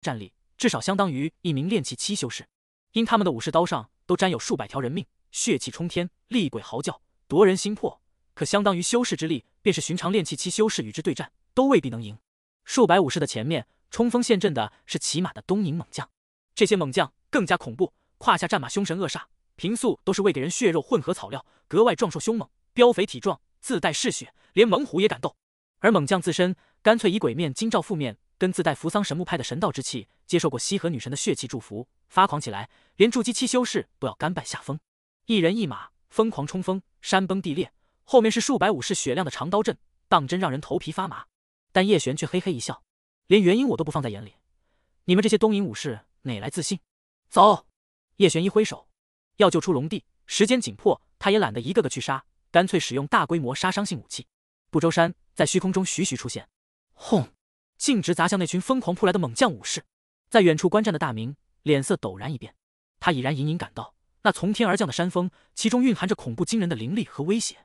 战力至少相当于一名炼气七修士，因他们的武士刀上都沾有数百条人命，血气冲天，厉鬼嚎叫，夺人心魄。可相当于修士之力，便是寻常炼气七修士与之对战，都未必能赢。数百武士的前面冲锋陷阵的是骑马的东瀛猛将，这些猛将更加恐怖，胯下战马凶神恶煞，平素都是喂给人血肉混合草料，格外壮硕凶猛，膘肥体壮，自带嗜血，连猛虎也敢斗。而猛将自身，干脆以鬼面金罩覆面。跟自带扶桑神木派的神道之气，接受过西河女神的血气祝福，发狂起来，连筑基期修士都要甘拜下风。一人一马疯狂冲锋，山崩地裂，后面是数百武士雪亮的长刀阵，当真让人头皮发麻。但叶璇却嘿嘿一笑，连元婴我都不放在眼里，你们这些东瀛武士哪来自信？走！叶璇一挥手，要救出龙帝，时间紧迫，他也懒得一个个去杀，干脆使用大规模杀伤性武器。不周山在虚空中徐徐出现，轰！径直砸向那群疯狂扑来的猛将武士，在远处观战的大明脸色陡然一变，他已然隐隐感到那从天而降的山峰，其中蕴含着恐怖惊人的灵力和威胁。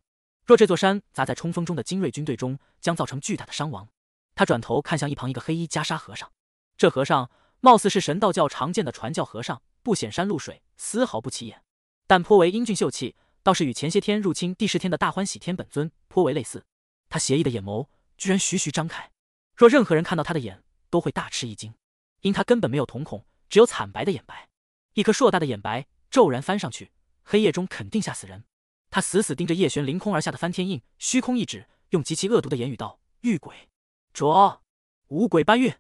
若这座山砸在冲锋中的精锐军队中，将造成巨大的伤亡。他转头看向一旁一个黑衣袈裟和尚，这和尚貌似是神道教常见的传教和尚，不显山露水，丝毫不起眼，但颇为英俊秀气，倒是与前些天入侵第十天的大欢喜天本尊颇为类似。他邪异的眼眸居然徐徐张开。若任何人看到他的眼，都会大吃一惊，因他根本没有瞳孔，只有惨白的眼白，一颗硕大的眼白骤然翻上去，黑夜中肯定吓死人。他死死盯着叶璇凌空而下的翻天印，虚空一指，用极其恶毒的言语道：“遇鬼卓五鬼搬运，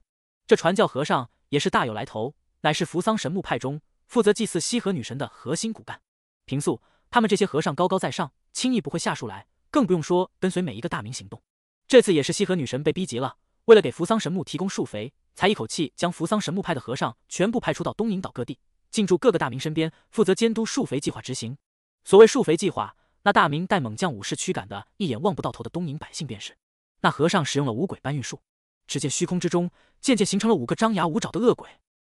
这传教和尚也是大有来头，乃是扶桑神木派中负责祭祀西河女神的核心骨干。平素他们这些和尚高高在上，轻易不会下树来，更不用说跟随每一个大明行动。这次也是西河女神被逼急了。”为了给扶桑神木提供树肥，才一口气将扶桑神木派的和尚全部派出到东瀛岛各地，进驻各个大明身边，负责监督树肥计划执行。所谓树肥计划，那大明带猛将武士驱赶的一眼望不到头的东瀛百姓便是。那和尚使用了五鬼搬运术，只见虚空之中渐渐形成了五个张牙舞爪的恶鬼，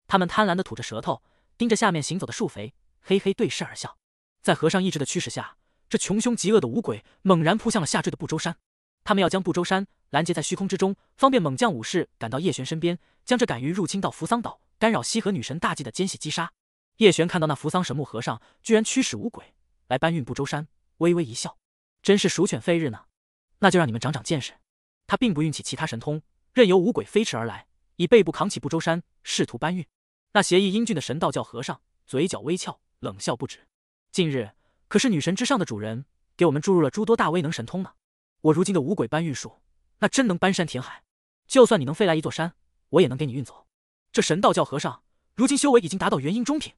他们贪婪地吐着舌头，盯着下面行走的树肥，嘿嘿对视而笑。在和尚意志的驱使下，这穷凶极恶的五鬼猛然扑向了下坠的不周山。他们要将不周山拦截在虚空之中，方便猛将武士赶到叶璇身边，将这敢于入侵到扶桑岛、干扰西河女神大计的奸细击杀。叶璇看到那扶桑神木和尚居然驱使五鬼来搬运不周山，微微一笑：“真是鼠犬吠日呢，那就让你们长长见识。”他并不运起其他神通，任由五鬼飞驰而来，以背部扛起不周山，试图搬运。那邪异英俊的神道教和尚嘴角微翘，冷笑不止：“近日可是女神之上的主人给我们注入了诸多大威能神通呢。”我如今的五鬼搬运术，那真能搬山填海。就算你能飞来一座山，我也能给你运走。这神道教和尚如今修为已经达到元婴中品，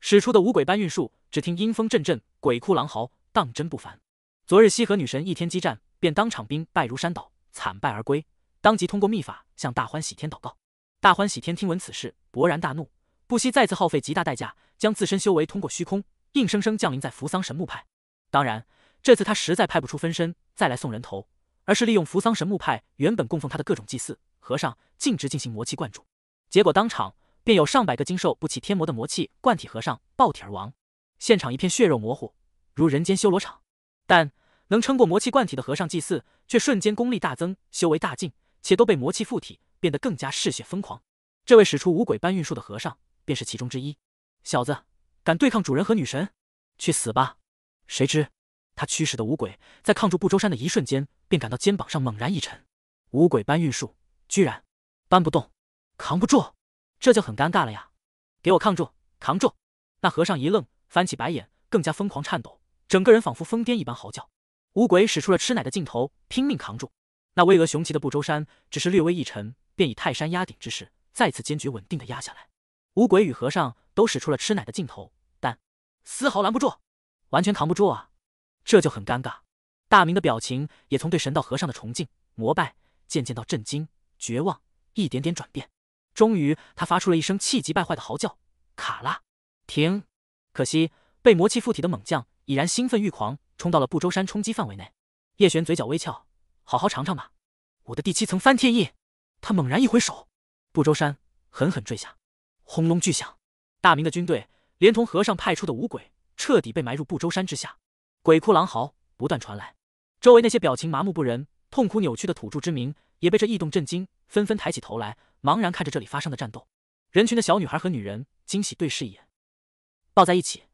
使出的五鬼搬运术，只听阴风阵阵，鬼哭狼嚎，当真不凡。昨日西河女神一天激战，便当场兵败如山倒，惨败而归。当即通过秘法向大欢喜天祷告。大欢喜天听闻此事，勃然大怒，不惜再次耗费极大代价，将自身修为通过虚空，硬生生降临在扶桑神木派。当然，这次他实在派不出分身。再来送人头，而是利用扶桑神木派原本供奉他的各种祭祀和尚，径直进行魔气灌注。结果当场便有上百个经受不起天魔的魔气灌体和尚爆体而亡，现场一片血肉模糊，如人间修罗场。但能撑过魔气灌体的和尚祭祀，却瞬间功力大增，修为大进，且都被魔气附体，变得更加嗜血疯狂。这位使出五鬼搬运术的和尚，便是其中之一。小子，敢对抗主人和女神，去死吧！谁知。他驱使的五鬼在抗住不周山的一瞬间，便感到肩膀上猛然一沉。五鬼搬运术居然搬不动，扛不住，这就很尴尬了呀！给我抗住，扛住！那和尚一愣，翻起白眼，更加疯狂颤抖，整个人仿佛疯癫一般嚎叫。五鬼使出了吃奶的劲头，拼命扛住。那巍峨雄奇的不周山只是略微一沉，便以泰山压顶之势，再次坚决稳定的压下来。五鬼与和尚都使出了吃奶的劲头，但丝毫拦不住，完全扛不住啊！这就很尴尬。大明的表情也从对神道和尚的崇敬、膜拜，渐渐到震惊、绝望，一点点转变。终于，他发出了一声气急败坏的嚎叫：“卡啦，停！”可惜，被魔气附体的猛将已然兴奋欲狂，冲到了不周山冲击范围内。叶璇嘴角微翘：“好好尝尝吧，我的第七层翻天印。”他猛然一挥手，不周山狠狠坠下，轰隆巨响。大明的军队，连同和尚派出的五鬼，彻底被埋入不周山之下。鬼哭狼嚎不断传来，周围那些表情麻木不仁、痛苦扭曲的土著之民也被这异动震惊，纷纷抬起头来，茫然看着这里发生的战斗。人群的小女孩和女人惊喜对视一眼，抱在一起。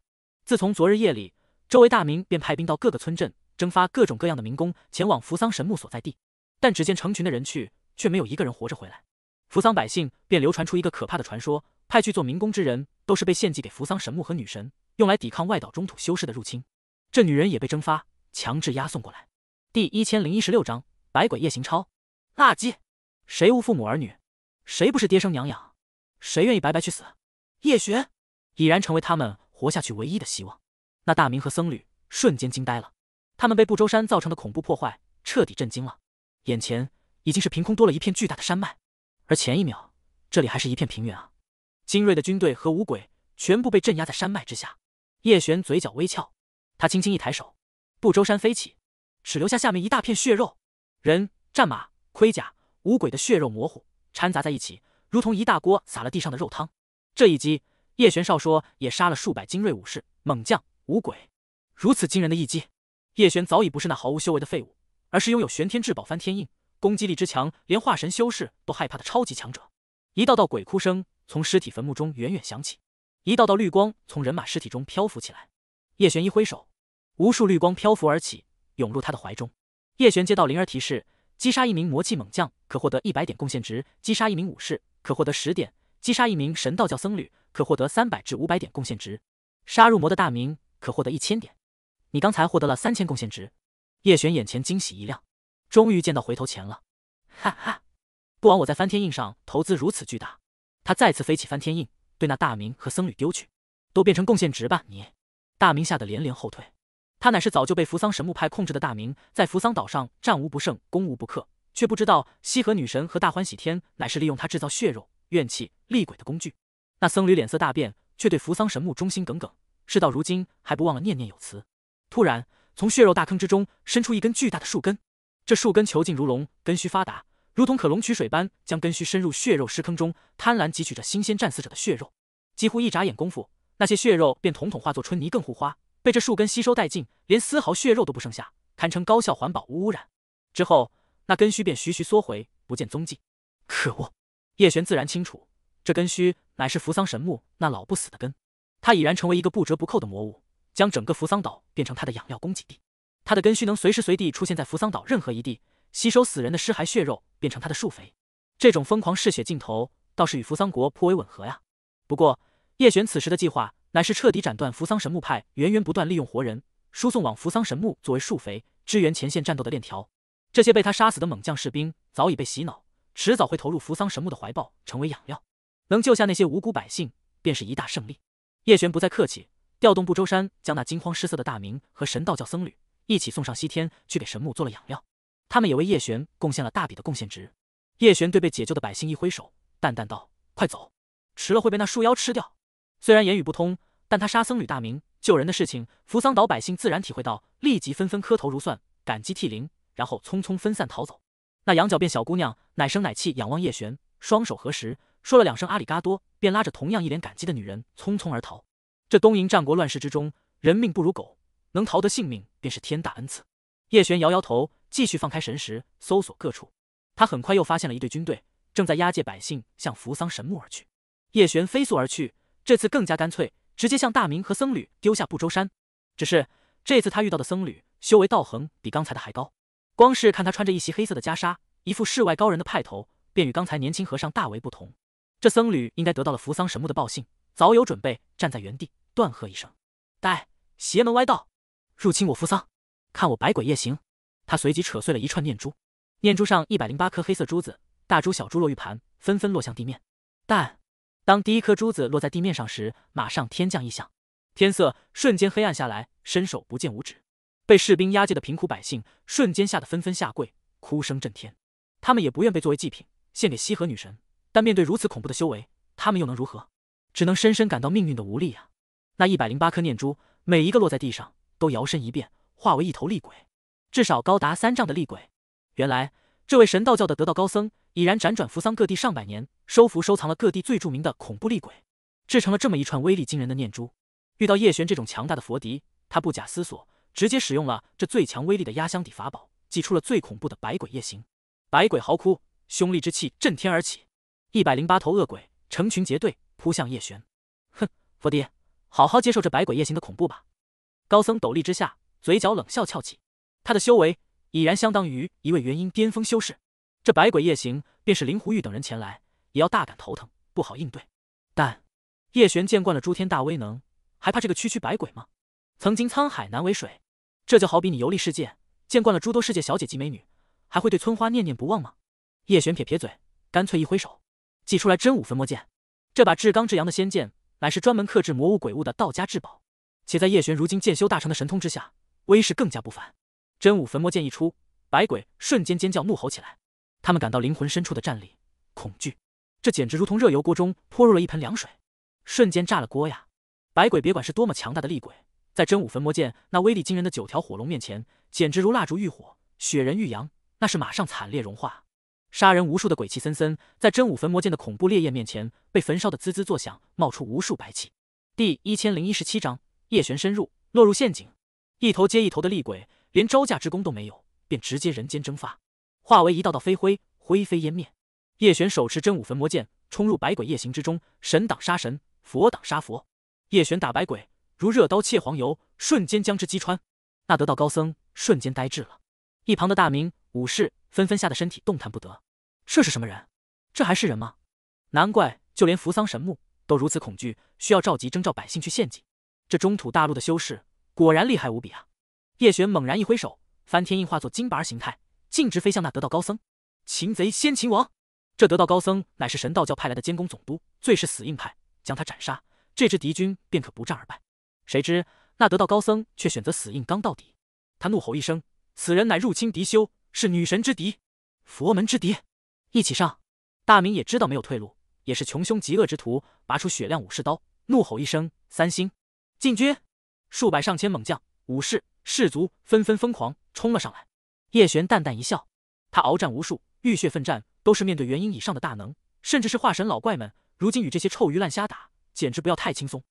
自从昨日夜里，周围大明便派兵到各个村镇征发各种各样的民工前往扶桑神木所在地，但只见成群的人去，却没有一个人活着回来。扶桑百姓便流传出一个可怕的传说：派去做民工之人都是被献祭给扶桑神木和女神，用来抵抗外岛中土修士的入侵。这女人也被蒸发，强制押送过来。第一千零一十六章百鬼夜行超垃圾，谁无父母儿女？谁不是爹生娘养？谁愿意白白去死？叶璇已然成为他们活下去唯一的希望。那大明和僧侣瞬间惊呆了，他们被不周山造成的恐怖破坏彻底震惊了。眼前已经是凭空多了一片巨大的山脉，而前一秒这里还是一片平原啊！精锐的军队和五鬼全部被镇压在山脉之下。叶璇嘴角微翘。他轻轻一抬手，不周山飞起，只留下下面一大片血肉，人、战马、盔甲、五鬼的血肉模糊，掺杂在一起，如同一大锅撒了地上的肉汤。这一击，叶玄少说也杀了数百精锐武士、猛将、五鬼。如此惊人的一击，叶玄早已不是那毫无修为的废物，而是拥有玄天至宝翻天印，攻击力之强，连化神修士都害怕的超级强者。一道道鬼哭声从尸体坟墓中远远响起，一道道绿光从人马尸体中漂浮起来。叶玄一挥手。无数绿光漂浮而起，涌入他的怀中。叶璇接到灵儿提示：击杀一名魔气猛将可获得一百点贡献值，击杀一名武士可获得十点，击杀一名神道教僧侣可获得三百至五百点贡献值，杀入魔的大明可获得一千点。你刚才获得了三千贡献值。叶璇眼前惊喜一亮，终于见到回头钱了，哈哈，不枉我在翻天印上投资如此巨大。他再次飞起翻天印，对那大明和僧侣丢去，都变成贡献值吧！你，大明吓得连连后退。他乃是早就被扶桑神木派控制的大明，在扶桑岛上战无不胜、攻无不克，却不知道西河女神和大欢喜天乃是利用他制造血肉、怨气、厉鬼的工具。那僧侣脸色大变，却对扶桑神木忠心耿耿，事到如今还不忘了念念有词。突然，从血肉大坑之中伸出一根巨大的树根，这树根遒劲如龙，根须发达，如同可龙取水般，将根须伸入血肉尸坑中，贪婪汲取着新鲜战死者的血肉。几乎一眨眼功夫，那些血肉便统统化作春泥更护花。被这树根吸收殆尽，连丝毫血肉都不剩下，堪称高效环保无污染。之后，那根须便徐徐缩回，不见踪迹。可恶！叶璇自然清楚，这根须乃是扶桑神木那老不死的根，它已然成为一个不折不扣的魔物，将整个扶桑岛变成它的养料供给地。它的根须能随时随地出现在扶桑岛任何一地，吸收死人的尸骸血肉，变成它的树肥。这种疯狂嗜血劲头，倒是与扶桑国颇为吻合呀。不过，叶璇此时的计划。乃是彻底斩断扶桑神木派源源不断利用活人输送往扶桑神木作为树肥支援前线战斗的链条，这些被他杀死的猛将士兵早已被洗脑，迟早会投入扶桑神木的怀抱成为养料，能救下那些无辜百姓便是一大胜利。叶璇不再客气，调动不周山将那惊慌失色的大明和神道教僧侣一起送上西天去给神木做了养料，他们也为叶璇贡献了大笔的贡献值。叶璇对被解救的百姓一挥手，淡淡道：“快走，迟了会被那树妖吃掉。”虽然言语不通，但他杀僧侣大名救人的事情，扶桑岛百姓自然体会到，立即纷纷磕头如蒜，感激涕零，然后匆匆分散逃走。那羊角辫小姑娘奶声奶气仰望叶璇，双手合十，说了两声阿里嘎多，便拉着同样一脸感激的女人匆匆而逃。这东瀛战国乱世之中，人命不如狗，能逃得性命便是天大恩赐。叶璇摇摇头，继续放开神识搜索各处。他很快又发现了一队军队正在押解百姓向扶桑神木而去。叶璇飞速而去。这次更加干脆，直接向大明和僧侣丢下不周山。只是这次他遇到的僧侣修为道行比刚才的还高，光是看他穿着一袭黑色的袈裟，一副世外高人的派头，便与刚才年轻和尚大为不同。这僧侣应该得到了扶桑神木的报信，早有准备，站在原地断喝一声：“呔！邪门歪道，入侵我扶桑！看我百鬼夜行！”他随即扯碎了一串念珠，念珠上一百零八颗黑色珠子，大珠小珠落玉盘，纷纷落向地面。但当第一颗珠子落在地面上时，马上天降异象，天色瞬间黑暗下来，伸手不见五指。被士兵押解的贫苦百姓瞬间吓得纷纷下跪，哭声震天。他们也不愿被作为祭品献给西河女神，但面对如此恐怖的修为，他们又能如何？只能深深感到命运的无力呀！那一百零八颗念珠，每一个落在地上，都摇身一变，化为一头厉鬼，至少高达三丈的厉鬼。原来，这位神道教的得道高僧。已然辗转扶桑各地上百年，收服收藏了各地最著名的恐怖厉鬼，制成了这么一串威力惊人的念珠。遇到叶璇这种强大的佛敌，他不假思索，直接使用了这最强威力的压箱底法宝，祭出了最恐怖的百鬼夜行。百鬼嚎哭，凶厉之气震天而起，一百零八头恶鬼成群结队扑向叶璇。哼，佛敌，好好接受这百鬼夜行的恐怖吧！高僧斗笠之下，嘴角冷笑翘起，他的修为已然相当于一位元婴巅峰修士。这百鬼夜行，便是林狐玉等人前来，也要大感头疼，不好应对。但叶璇见惯了诸天大威能，还怕这个区区百鬼吗？曾经沧海难为水，这就好比你游历世界，见惯了诸多世界小姐级美女，还会对村花念念不忘吗？叶璇撇撇嘴，干脆一挥手，祭出来真武焚魔剑。这把至刚至阳的仙剑，乃是专门克制魔物鬼物的道家至宝，且在叶璇如今剑修大成的神通之下，威势更加不凡。真武焚魔剑一出，百鬼瞬间尖叫怒吼起来。他们感到灵魂深处的战栗、恐惧，这简直如同热油锅中泼入了一盆凉水，瞬间炸了锅呀！百鬼别管是多么强大的厉鬼，在真武焚魔剑那威力惊人的九条火龙面前，简直如蜡烛遇火、雪人遇阳，那是马上惨烈融化。杀人无数的鬼气森森，在真武焚魔剑的恐怖烈焰面前，被焚烧的滋滋作响，冒出无数白气。第一千零一十七章：叶璇深入，落入陷阱，一头接一头的厉鬼，连招架之功都没有，便直接人间蒸发。化为一道道飞灰，灰飞烟灭。叶璇手持真武焚魔剑，冲入百鬼夜行之中，神挡杀神，佛挡杀佛。叶璇打百鬼如热刀切黄油，瞬间将之击穿。那得道高僧瞬间呆滞了，一旁的大明武士纷纷吓得身体动弹不得。这是什么人？这还是人吗？难怪就连扶桑神木都如此恐惧，需要召集征召百姓去献祭。这中土大陆的修士果然厉害无比啊！叶璇猛然一挥手，翻天印化作金盘形态。径直飞向那得道高僧，擒贼先擒王。这得道高僧乃是神道教派来的监工总督，最是死硬派，将他斩杀，这支敌军便可不战而败。谁知那得道高僧却选择死硬刚到底，他怒吼一声：“此人乃入侵敌修，是女神之敌，佛门之敌，一起上！”大明也知道没有退路，也是穷凶极恶之徒，拔出血亮武士刀，怒吼一声：“三星进军！”数百上千猛将、武士、士卒纷纷疯狂冲了上来。叶璇淡淡一笑，他鏖战无数，浴血奋战，都是面对元婴以上的大能，甚至是化神老怪们。如今与这些臭鱼烂虾打，简直不要太轻松。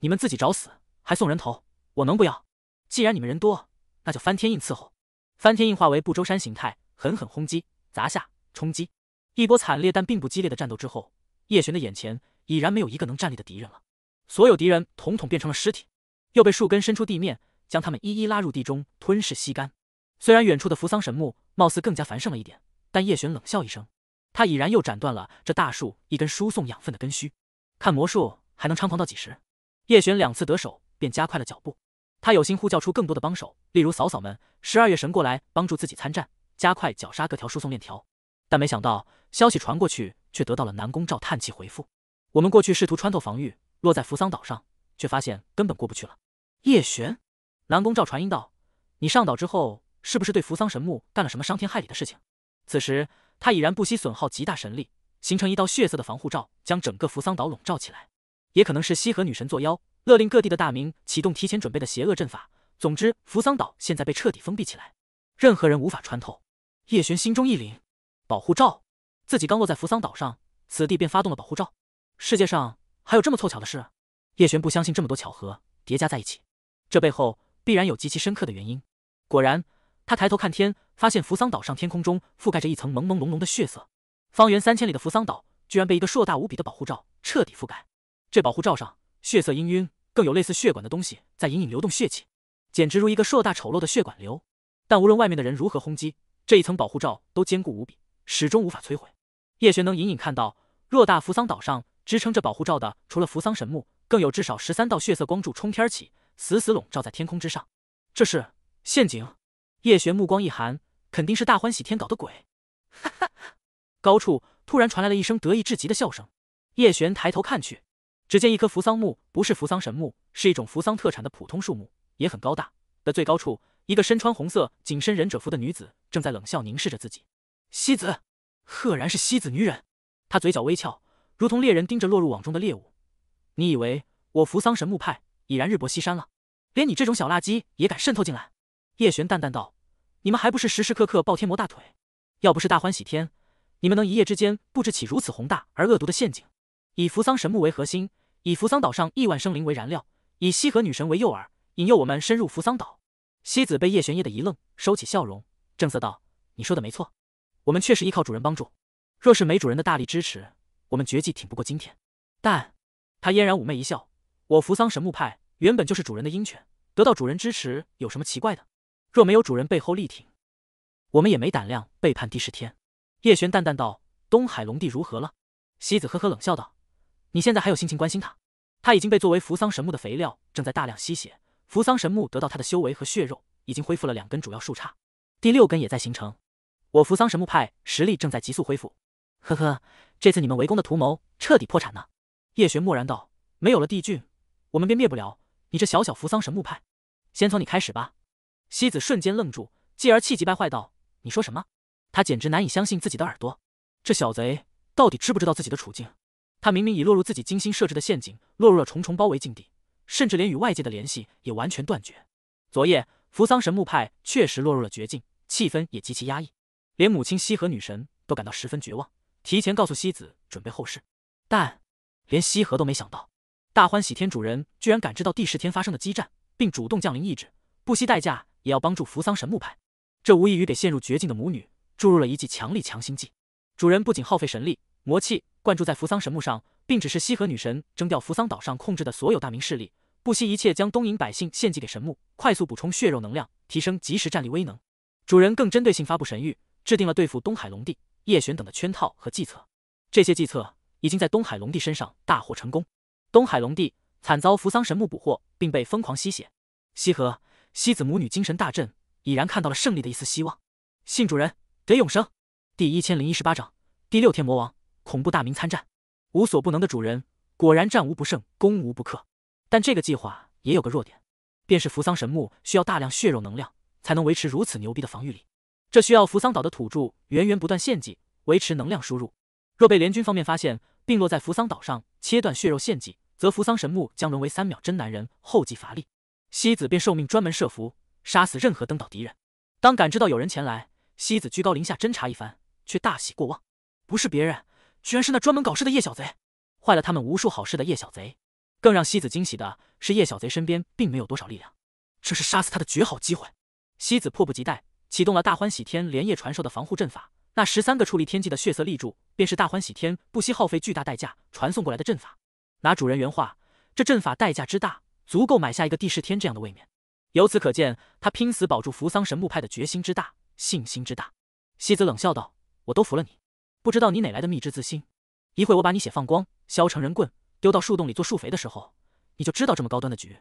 你们自己找死，还送人头，我能不要？既然你们人多，那就翻天印伺候。翻天印化为不周山形态，狠狠轰击、砸下、冲击。一波惨烈但并不激烈的战斗之后，叶璇的眼前已然没有一个能站立的敌人了，所有敌人统统变成了尸体，又被树根伸出地面，将他们一一拉入地中吞噬吸干。虽然远处的扶桑神木貌似更加繁盛了一点，但叶璇冷笑一声，他已然又斩断了这大树一根输送养分的根须。看魔术还能猖狂到几时？叶璇两次得手，便加快了脚步。他有心呼叫出更多的帮手，例如嫂嫂们、十二月神过来帮助自己参战，加快绞杀各条输送链条。但没想到消息传过去，却得到了南宫照叹气回复：“我们过去试图穿透防御，落在扶桑岛上，却发现根本过不去了。”叶璇，南宫照传音道：“你上岛之后。”是不是对扶桑神木干了什么伤天害理的事情？此时他已然不惜损耗极大神力，形成一道血色的防护罩，将整个扶桑岛笼罩起来。也可能是西河女神作妖，勒令各地的大明启动提前准备的邪恶阵法。总之，扶桑岛现在被彻底封闭起来，任何人无法穿透。叶璇心中一凛，保护罩，自己刚落在扶桑岛上，此地便发动了保护罩。世界上还有这么凑巧的事？叶璇不相信这么多巧合叠加在一起，这背后必然有极其深刻的原因。果然。他抬头看天，发现扶桑岛上天空中覆盖着一层朦朦胧胧的血色，方圆三千里的扶桑岛居然被一个硕大无比的保护罩彻底覆盖。这保护罩上血色氤氲，更有类似血管的东西在隐隐流动血气，简直如一个硕大丑陋的血管瘤。但无论外面的人如何轰击，这一层保护罩都坚固无比，始终无法摧毁。叶璇能隐隐看到，偌大扶桑岛上支撑着保护罩的，除了扶桑神木，更有至少十三道血色光柱冲天起，死死笼罩在天空之上。这是陷阱。叶璇目光一寒，肯定是大欢喜天搞的鬼。哈哈哈！高处突然传来了一声得意至极的笑声。叶璇抬头看去，只见一棵扶桑木，不是扶桑神木，是一种扶桑特产的普通树木，也很高大。的最高处，一个身穿红色紧身忍者服的女子正在冷笑凝视着自己。西子，赫然是西子女人。她嘴角微翘，如同猎人盯着落入网中的猎物。你以为我扶桑神木派已然日薄西山了？连你这种小垃圾也敢渗透进来？叶璇淡淡道：“你们还不是时时刻刻抱天魔大腿？要不是大欢喜天，你们能一夜之间布置起如此宏大而恶毒的陷阱？以扶桑神木为核心，以扶桑岛上亿万生灵为燃料，以西河女神为诱饵，引诱我们深入扶桑岛。”西子被叶玄噎得一愣，收起笑容，正色道：“你说的没错，我们确实依靠主人帮助。若是没主人的大力支持，我们绝技挺不过今天。”但他嫣然妩媚一笑：“我扶桑神木派原本就是主人的鹰犬，得到主人支持有什么奇怪的？”若没有主人背后力挺，我们也没胆量背叛帝释天。叶璇淡淡道：“东海龙帝如何了？”西子呵呵冷笑道：“你现在还有心情关心他？他已经被作为扶桑神木的肥料，正在大量吸血。扶桑神木得到他的修为和血肉，已经恢复了两根主要树杈，第六根也在形成。我扶桑神木派实力正在急速恢复。呵呵，这次你们围攻的图谋彻底破产了。”叶璇默然道：“没有了帝俊，我们便灭不了你这小小扶桑神木派。先从你开始吧。”西子瞬间愣住，继而气急败坏道：“你说什么？他简直难以相信自己的耳朵！这小贼到底知不知道自己的处境？他明明已落入自己精心设置的陷阱，落入了重重包围境地，甚至连与外界的联系也完全断绝。昨夜扶桑神木派确实落入了绝境，气氛也极其压抑，连母亲西河女神都感到十分绝望，提前告诉西子准备后事。但连西河都没想到，大欢喜天主人居然感知到第十天发生的激战，并主动降临意志，不惜代价。”也要帮助扶桑神木派，这无异于给陷入绝境的母女注入了一剂强力强心剂。主人不仅耗费神力、魔气灌注在扶桑神木上，并指示西河女神征调扶桑岛上控制的所有大明势力，不惜一切将东瀛百姓献祭给神木，快速补充血肉能量，提升即时战力威能。主人更针对性发布神谕，制定了对付东海龙帝叶玄等的圈套和计策。这些计策已经在东海龙帝身上大获成功，东海龙帝惨遭扶桑神木捕获，并被疯狂吸血。西河。西子母女精神大振，已然看到了胜利的一丝希望。信主人得永生。第一千零一十八章第六天魔王恐怖大明参战。无所不能的主人果然战无不胜，攻无不克。但这个计划也有个弱点，便是扶桑神木需要大量血肉能量才能维持如此牛逼的防御力，这需要扶桑岛的土著源源不断献祭维持能量输入。若被联军方面发现并落在扶桑岛上切断血肉献祭，则扶桑神木将沦为三秒真男人，后继乏力。西子便受命专门设伏，杀死任何登岛敌人。当感知到有人前来，西子居高临下侦查一番，却大喜过望，不是别人，居然是那专门搞事的叶小贼，坏了他们无数好事的叶小贼。更让西子惊喜的是，叶小贼身边并没有多少力量，这是杀死他的绝好机会。西子迫不及待启动了大欢喜天连夜传授的防护阵法，那十三个矗立天际的血色立柱，便是大欢喜天不惜耗费巨大代价传送过来的阵法。拿主人原话，这阵法代价之大。足够买下一个帝释天这样的位面，由此可见，他拼死保住扶桑神木派的决心之大，信心之大。西子冷笑道：“我都服了你，不知道你哪来的秘制自信？一会我把你血放光，削成人棍，丢到树洞里做树肥的时候，你就知道这么高端的局，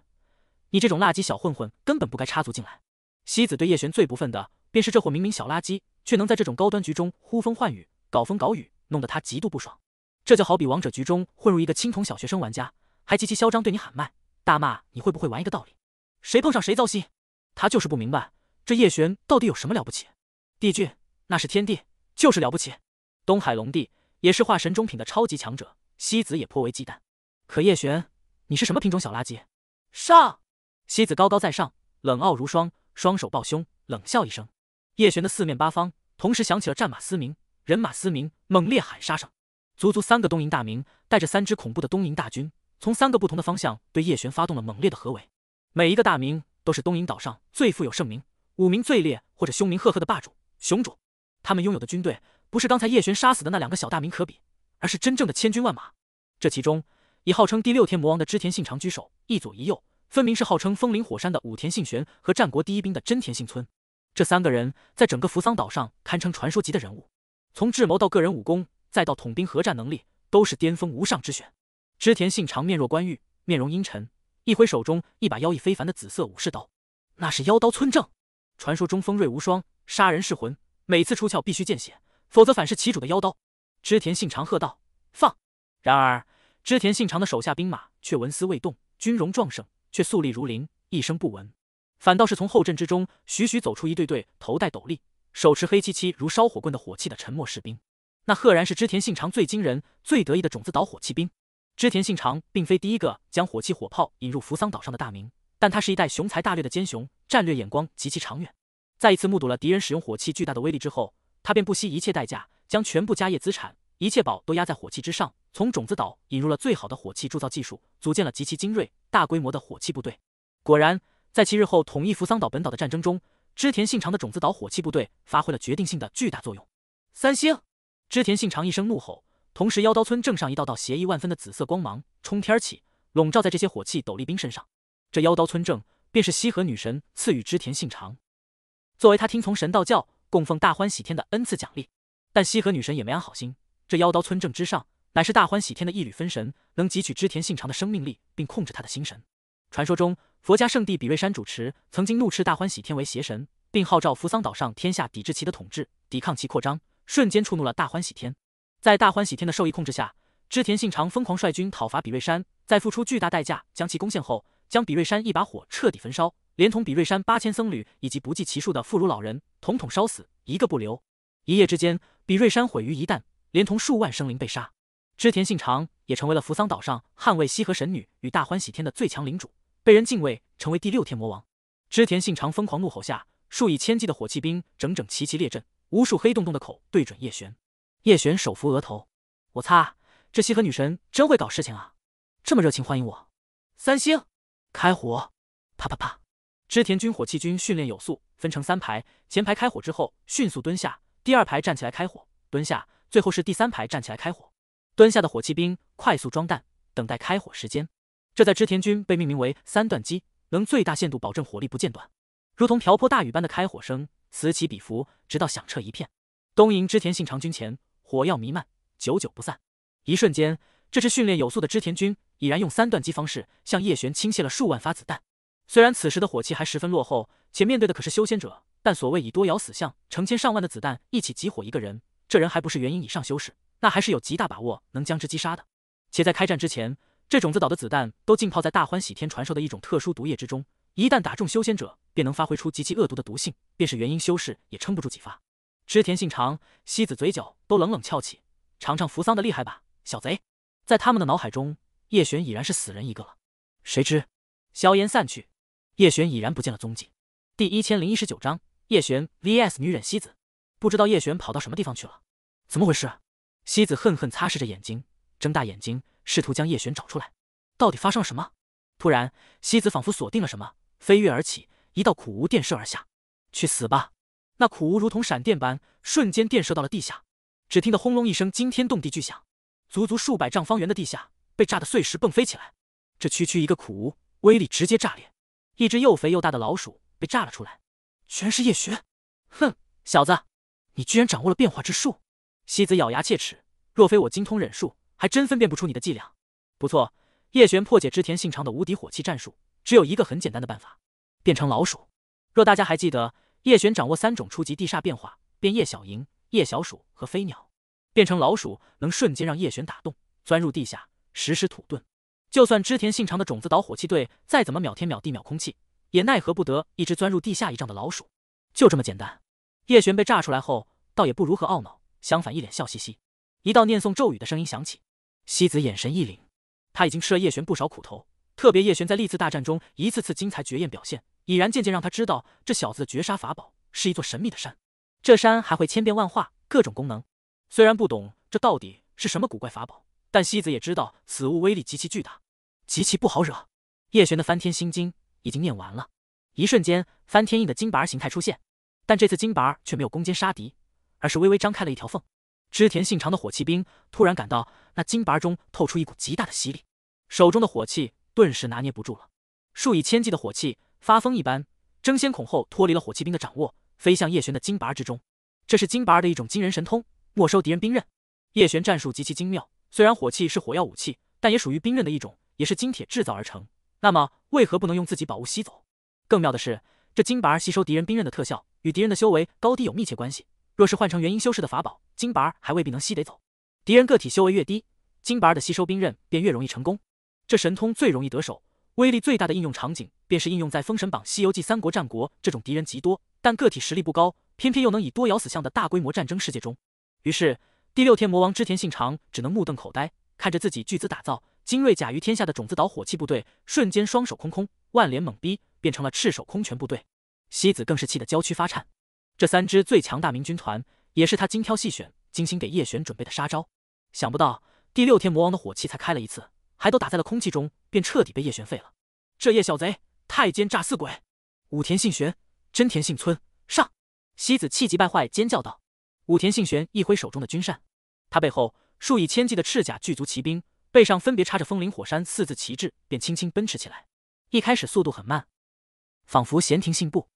你这种垃圾小混混根本不该插足进来。”西子对叶璇最不忿的，便是这货明明小垃圾，却能在这种高端局中呼风唤雨、搞风搞雨，弄得他极度不爽。这就好比王者局中混入一个青铜小学生玩家，还极其嚣张对你喊麦。大骂你会不会玩一个道理，谁碰上谁遭心。他就是不明白这叶璇到底有什么了不起。帝俊那是天帝，就是了不起。东海龙帝也是化神中品的超级强者，西子也颇为忌惮。可叶璇，你是什么品种小垃圾？上西子高高在上，冷傲如霜，双手抱胸，冷笑一声。叶璇的四面八方同时响起了战马嘶鸣、人马嘶鸣、猛烈喊杀声，足足三个东瀛大名带着三支恐怖的东瀛大军。从三个不同的方向对叶璇发动了猛烈的合围，每一个大名都是东瀛岛上最富有盛名、武名最烈或者凶名赫赫的霸主、雄主。他们拥有的军队不是刚才叶璇杀死的那两个小大名可比，而是真正的千军万马。这其中，以号称第六天魔王的织田信长居首，一左一右，分明是号称风林火山的武田信玄和战国第一兵的真田信村。这三个人在整个扶桑岛上堪称传说级的人物，从智谋到个人武功，再到统兵合战能力，都是巅峰无上之选。织田信长面若冠玉，面容阴沉，一挥手中一把妖异非凡的紫色武士刀，那是妖刀村正，传说中锋锐无双，杀人噬魂，每次出鞘必须见血，否则反噬其主的妖刀。织田信长喝道：“放！”然而，织田信长的手下兵马却纹丝未动，军容壮盛，却肃立如林，一声不闻。反倒是从后阵之中徐徐走出一对对头戴斗笠、手持黑漆漆如烧火棍的火器的沉默士兵，那赫然是织田信长最惊人、最得意的种子岛火器兵。织田信长并非第一个将火器、火炮引入扶桑岛上的大名，但他是一代雄才大略的奸雄，战略眼光极其长远。再一次目睹了敌人使用火器巨大的威力之后，他便不惜一切代价，将全部家业资产、一切宝都压在火器之上，从种子岛引入了最好的火器铸造技术，组建了极其精锐、大规模的火器部队。果然，在其日后统一扶桑岛本岛的战争中，织田信长的种子岛火器部队发挥了决定性的巨大作用。三星，织田信长一声怒吼。同时，妖刀村正上一道道邪异万分的紫色光芒冲天起，笼罩在这些火器斗笠兵身上。这妖刀村正便是西河女神赐予织田信长，作为他听从神道教、供奉大欢喜天的恩赐奖励。但西河女神也没安好心，这妖刀村正之上乃是大欢喜天的一缕分神，能汲取织田信长的生命力，并控制他的心神。传说中，佛家圣地比瑞山主持曾经怒斥大欢喜天为邪神，并号召扶桑岛上天下抵制其的统治，抵抗其扩张，瞬间触怒了大欢喜天。在大欢喜天的授意控制下，织田信长疯狂率军讨伐比瑞山，在付出巨大代价将其攻陷后，将比瑞山一把火彻底焚烧，连同比瑞山八千僧侣以及不计其数的妇孺老人统统烧死，一个不留。一夜之间，比瑞山毁于一旦，连同数万生灵被杀。织田信长也成为了扶桑岛上捍卫西河神女与大欢喜天的最强领主，被人敬畏，成为第六天魔王。织田信长疯狂怒吼下，数以千计的火器兵整整齐齐列阵，无数黑洞洞的口对准叶璇。叶璇手扶额头，我擦，这西河女神真会搞事情啊！这么热情欢迎我。三星开火，啪啪啪！织田军火器军训练有素，分成三排，前排开火之后迅速蹲下，第二排站起来开火，蹲下，最后是第三排站起来开火，蹲下的火器兵快速装弹，等待开火时间。这在织田军被命名为三段机，能最大限度保证火力不间断。如同瓢泼大雨般的开火声此起彼伏，直到响彻一片。东瀛织田信长军前。火药弥漫，久久不散。一瞬间，这支训练有素的织田军已然用三段击方式向叶璇倾泻了数万发子弹。虽然此时的火器还十分落后，且面对的可是修仙者，但所谓以多咬死象，成千上万的子弹一起集火一个人，这人还不是元婴以上修士，那还是有极大把握能将之击杀的。且在开战之前，这种子岛的子弹都浸泡在大欢喜天传授的一种特殊毒液之中，一旦打中修仙者，便能发挥出极其恶毒的毒性，便是元婴修士也撑不住几发。织田信长、西子嘴角都冷冷翘起，尝尝扶桑的厉害吧，小贼！在他们的脑海中，叶璇已然是死人一个了。谁知，硝烟散去，叶璇已然不见了踪迹。第一千零一十九章：叶璇 vs 女忍西子。不知道叶璇跑到什么地方去了？怎么回事？西子恨恨擦拭着眼睛，睁大眼睛，试图将叶璇找出来。到底发生了什么？突然，西子仿佛锁定了什么，飞跃而起，一道苦无电射而下，“去死吧！”那苦无如同闪电般，瞬间电射到了地下，只听得轰隆一声惊天动地巨响，足足数百丈方圆的地下被炸得碎石迸飞起来。这区区一个苦无，威力直接炸裂，一只又肥又大的老鼠被炸了出来。全是叶璇！哼，小子，你居然掌握了变化之术！西子咬牙切齿，若非我精通忍术，还真分辨不出你的伎俩。不错，叶璇破解织田信长的无敌火器战术，只有一个很简单的办法，变成老鼠。若大家还记得。叶璇掌握三种初级地煞变化，变叶小蝇、叶小鼠和飞鸟。变成老鼠能瞬间让叶璇打洞，钻入地下实施土遁。就算织田信长的种子岛火器队再怎么秒天秒地秒空气，也奈何不得一只钻入地下一丈的老鼠。就这么简单。叶璇被炸出来后，倒也不如何懊恼，相反一脸笑嘻嘻。一道念诵咒语的声音响起，西子眼神一凛。他已经吃了叶璇不少苦头，特别叶璇在历次大战中一次次精彩绝艳表现。已然渐渐让他知道，这小子的绝杀法宝是一座神秘的山，这山还会千变万化，各种功能。虽然不懂这到底是什么古怪法宝，但西子也知道此物威力极其巨大，极其不好惹。叶璇的翻天心经已经念完了，一瞬间，翻天印的金拔形态出现，但这次金拔却没有攻坚杀敌，而是微微张开了一条缝。织田信长的火器兵突然感到那金拔中透出一股极大的吸力，手中的火器顿时拿捏不住了，数以千计的火器。发疯一般，争先恐后脱离了火器兵的掌握，飞向叶璇的金拔之中。这是金拔的一种惊人神通，没收敌人兵刃。叶璇战术极其精妙，虽然火器是火药武器，但也属于兵刃的一种，也是金铁制造而成。那么为何不能用自己宝物吸走？更妙的是，这金拔吸收敌人兵刃的特效与敌人的修为高低有密切关系。若是换成元婴修士的法宝，金拔还未必能吸得走。敌人个体修为越低，金拔的吸收兵刃便越容易成功。这神通最容易得手。威力最大的应用场景，便是应用在《封神榜》《西游记》《三国》《战国》这种敌人极多，但个体实力不高，偏偏又能以多咬死象的大规模战争世界中。于是第六天魔王织田信长只能目瞪口呆，看着自己巨资打造、精锐甲于天下的种子岛火器部队，瞬间双手空空，万连懵逼，变成了赤手空拳部队。西子更是气得娇躯发颤。这三支最强大明军团，也是他精挑细选、精心给叶璇准备的杀招，想不到第六天魔王的火器才开了一次。还都打在了空气中，便彻底被叶璇废了。这叶小贼，太奸诈似鬼！武田信玄、真田信村，上！西子气急败坏尖叫道。武田信玄一挥手中的军扇，他背后数以千计的赤甲巨足骑兵背上分别插着“风林火山”四字旗帜，便轻轻奔驰起来。一开始速度很慢，仿佛闲庭信步，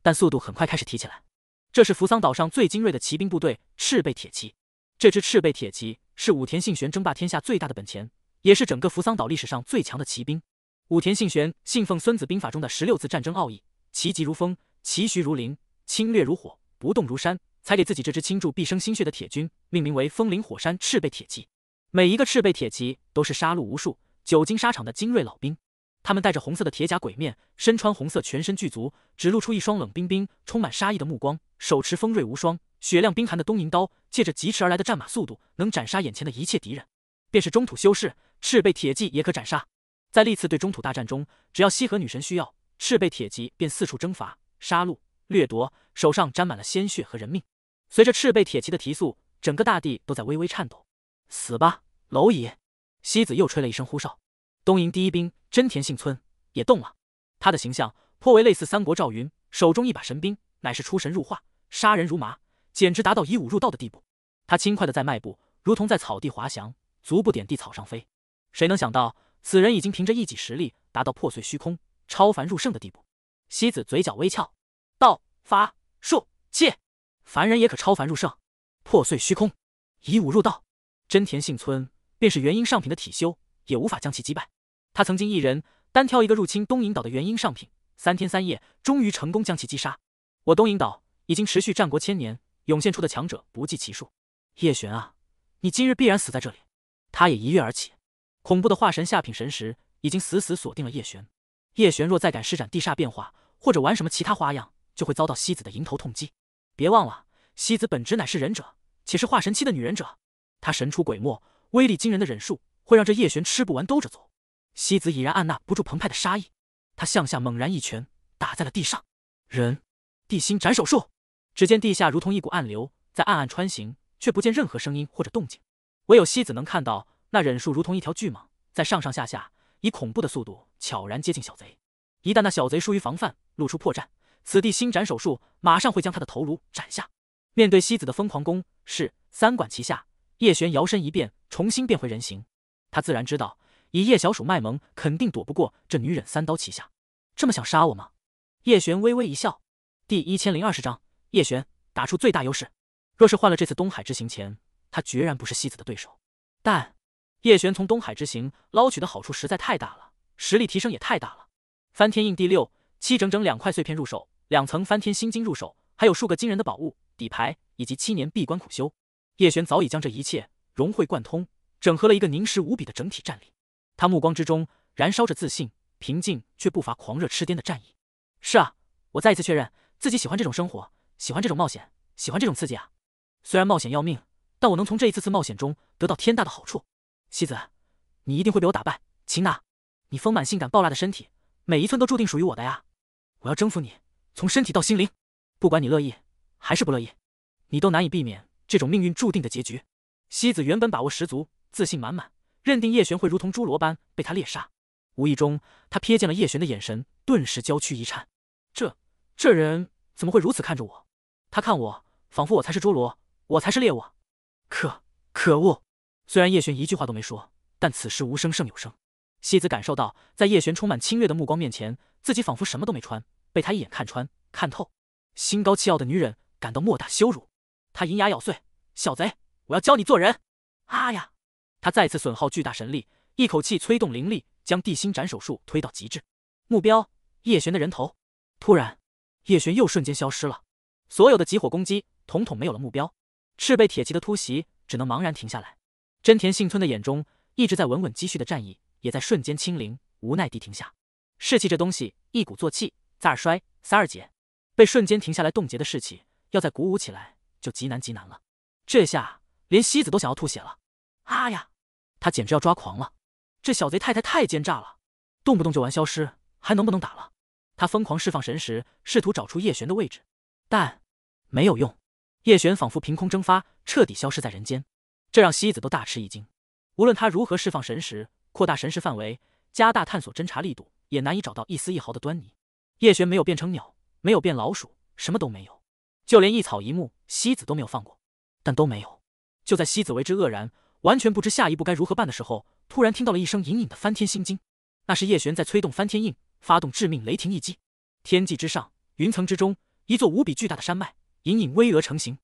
但速度很快开始提起来。这是扶桑岛上最精锐的骑兵部队——赤背铁骑。这支赤背铁骑是武田信玄争霸天下最大的本钱。也是整个扶桑岛历史上最强的骑兵，武田信玄信奉《孙子兵法》中的十六字战争奥义，骑疾如风，骑徐如林，侵略如火，不动如山，才给自己这支倾注毕生心血的铁军命名为“风林火山赤背铁骑”。每一个赤背铁骑都是杀戮无数、久经沙场的精锐老兵，他们戴着红色的铁甲鬼面，身穿红色，全身具足，只露出一双冷冰冰、充满杀意的目光，手持锋锐无双、雪亮冰寒的东瀛刀，借着疾驰而来的战马速度，能斩杀眼前的一切敌人，便是中土修士。赤背铁骑也可斩杀，在历次对中土大战中，只要西河女神需要，赤背铁骑便四处征伐、杀戮、掠夺，手上沾满了鲜血和人命。随着赤背铁骑的提速，整个大地都在微微颤抖。死吧，蝼蚁！西子又吹了一声呼哨。东营第一兵真田幸村也动了，他的形象颇为类似三国赵云，手中一把神兵，乃是出神入化，杀人如麻，简直达到以武入道的地步。他轻快的在迈步，如同在草地滑翔，足不点地，草上飞。谁能想到，此人已经凭着一己实力达到破碎虚空、超凡入圣的地步？西子嘴角微翘，道：法术界，凡人也可超凡入圣，破碎虚空，以武入道。真田幸村便是元婴上品的体修，也无法将其击败。他曾经一人单挑一个入侵东瀛岛的元婴上品，三天三夜，终于成功将其击杀。我东瀛岛已经持续战国千年，涌现出的强者不计其数。叶璇啊，你今日必然死在这里！他也一跃而起。恐怖的化神下品神识已经死死锁定了叶璇，叶璇若再敢施展地煞变化或者玩什么其他花样，就会遭到西子的迎头痛击。别忘了，西子本职乃是忍者，且是化神期的女忍者，她神出鬼没，威力惊人的忍术会让这叶璇吃不完兜着走。西子已然按捺不住澎湃的杀意，他向下猛然一拳打在了地上，人地心斩手术。只见地下如同一股暗流在暗暗穿行，却不见任何声音或者动静，唯有西子能看到。那忍术如同一条巨蟒，在上上下下以恐怖的速度悄然接近小贼。一旦那小贼疏于防范，露出破绽，此地新斩手术马上会将他的头颅斩下。面对西子的疯狂攻势，三管齐下，叶璇摇身一变，重新变回人形。他自然知道，以叶小鼠卖萌肯定躲不过这女忍三刀齐下。这么想杀我吗？叶璇微微一笑。第一千零二十章，叶璇打出最大优势。若是换了这次东海之行前，他决然不是西子的对手。但。叶璇从东海之行捞取的好处实在太大了，实力提升也太大了。翻天印第六、七整整两块碎片入手，两层翻天心经入手，还有数个惊人的宝物底牌，以及七年闭关苦修。叶璇早已将这一切融会贯通，整合了一个凝实无比的整体战力。他目光之中燃烧着自信，平静却不乏狂热痴癫的战意。是啊，我再一次确认，自己喜欢这种生活，喜欢这种冒险，喜欢这种刺激啊！虽然冒险要命，但我能从这一次次冒险中得到天大的好处。西子，你一定会被我打败、秦娜，你丰满、性感、暴辣的身体，每一寸都注定属于我的呀！我要征服你，从身体到心灵。不管你乐意还是不乐意，你都难以避免这种命运注定的结局。西子原本把握十足，自信满满，认定叶璇会如同侏罗般被他猎杀。无意中，他瞥见了叶璇的眼神，顿时娇躯一颤。这这人怎么会如此看着我？他看我，仿佛我才是侏罗，我才是猎物。可可恶！虽然叶璇一句话都没说，但此时无声胜有声。西子感受到，在叶璇充满侵略的目光面前，自己仿佛什么都没穿，被他一眼看穿、看透。心高气傲的女人感到莫大羞辱，她银牙咬碎：“小贼，我要教你做人！”啊呀！她再次损耗巨大神力，一口气催动灵力，将地心斩首术推到极致，目标叶璇的人头。突然，叶璇又瞬间消失了，所有的集火攻击统统没有了目标，赤背铁骑的突袭只能茫然停下来。真田幸村的眼中一直在稳稳积蓄的战意，也在瞬间清零，无奈地停下。士气这东西，一鼓作气，再而衰，三而竭。被瞬间停下来冻结的士气，要再鼓舞起来，就极难极难了。这下连西子都想要吐血了！啊呀，他简直要抓狂了！这小贼太太太奸诈了，动不动就玩消失，还能不能打了？他疯狂释放神识，试图找出叶璇的位置，但没有用。叶璇仿佛凭空蒸发，彻底消失在人间。这让西子都大吃一惊。无论他如何释放神识，扩大神识范围，加大探索侦查力度，也难以找到一丝一毫的端倪。叶璇没有变成鸟，没有变老鼠，什么都没有，就连一草一木，西子都没有放过，但都没有。就在西子为之愕然，完全不知下一步该如何办的时候，突然听到了一声隐隐的翻天心惊，那是叶璇在催动翻天印，发动致命雷霆一击。天际之上，云层之中，一座无比巨大的山脉隐隐巍峨成型，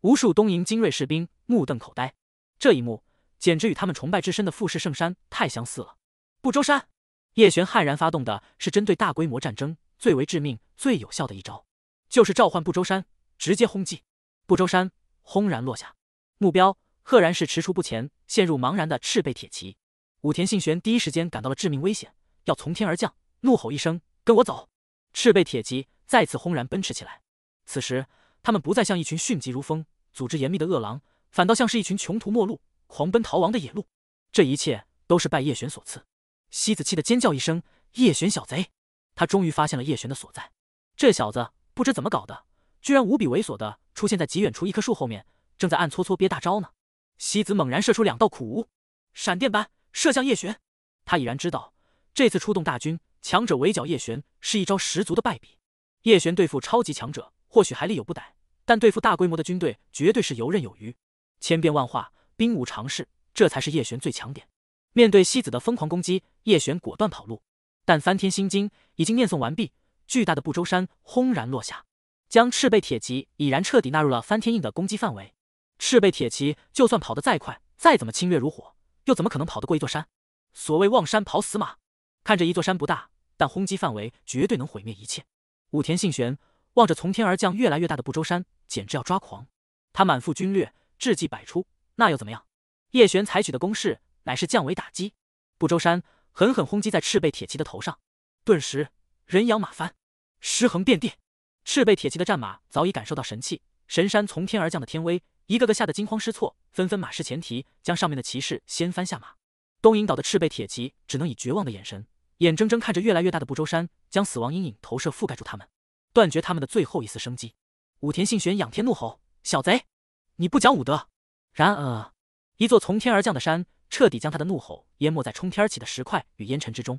无数东瀛精锐士兵目瞪口呆。这一幕简直与他们崇拜至深的富士圣山太相似了。不周山，叶璇悍然发动的是针对大规模战争最为致命、最有效的一招，就是召唤不周山，直接轰击。不周山轰然落下，目标赫然是踟蹰不前、陷入茫然的赤背铁骑。武田信玄第一时间感到了致命危险，要从天而降，怒吼一声：“跟我走！”赤背铁骑再次轰然奔驰起来。此时，他们不再像一群迅疾如风、组织严密的恶狼。反倒像是一群穷途末路、狂奔逃亡的野鹿。这一切都是拜叶璇所赐。西子气得尖叫一声：“叶璇小贼！”他终于发现了叶璇的所在。这小子不知怎么搞的，居然无比猥琐的出现在极远处一棵树后面，正在暗搓搓憋大招呢。西子猛然射出两道苦无，闪电般射向叶璇。他已然知道，这次出动大军、强者围剿叶璇，是一招十足的败笔。叶璇对付超级强者或许还力有不逮，但对付大规模的军队，绝对是游刃有余。千变万化，兵无常势，这才是叶璇最强点。面对西子的疯狂攻击，叶璇果断跑路。但翻天心经已经念诵完毕，巨大的不周山轰然落下，将赤背铁骑已然彻底纳入了翻天印的攻击范围。赤背铁骑就算跑得再快，再怎么侵略如火，又怎么可能跑得过一座山？所谓望山跑死马。看着一座山不大，但轰击范围绝对能毁灭一切。武田信玄望着从天而降越来越大的不周山，简直要抓狂。他满腹军略。智计百出，那又怎么样？叶璇采取的攻势乃是降维打击，不周山狠狠轰击在赤背铁骑的头上，顿时人仰马翻，尸横遍地。赤背铁骑的战马早已感受到神器神山从天而降的天威，一个个吓得惊慌失措，纷纷马失前蹄，将上面的骑士掀翻下马。东瀛岛的赤背铁骑只能以绝望的眼神，眼睁睁看着越来越大的不周山将死亡阴影投射覆盖住他们，断绝他们的最后一丝生机。武田信玄仰天怒吼：“小贼！”你不讲武德！然而，一座从天而降的山彻底将他的怒吼淹没在冲天而起的石块与烟尘之中。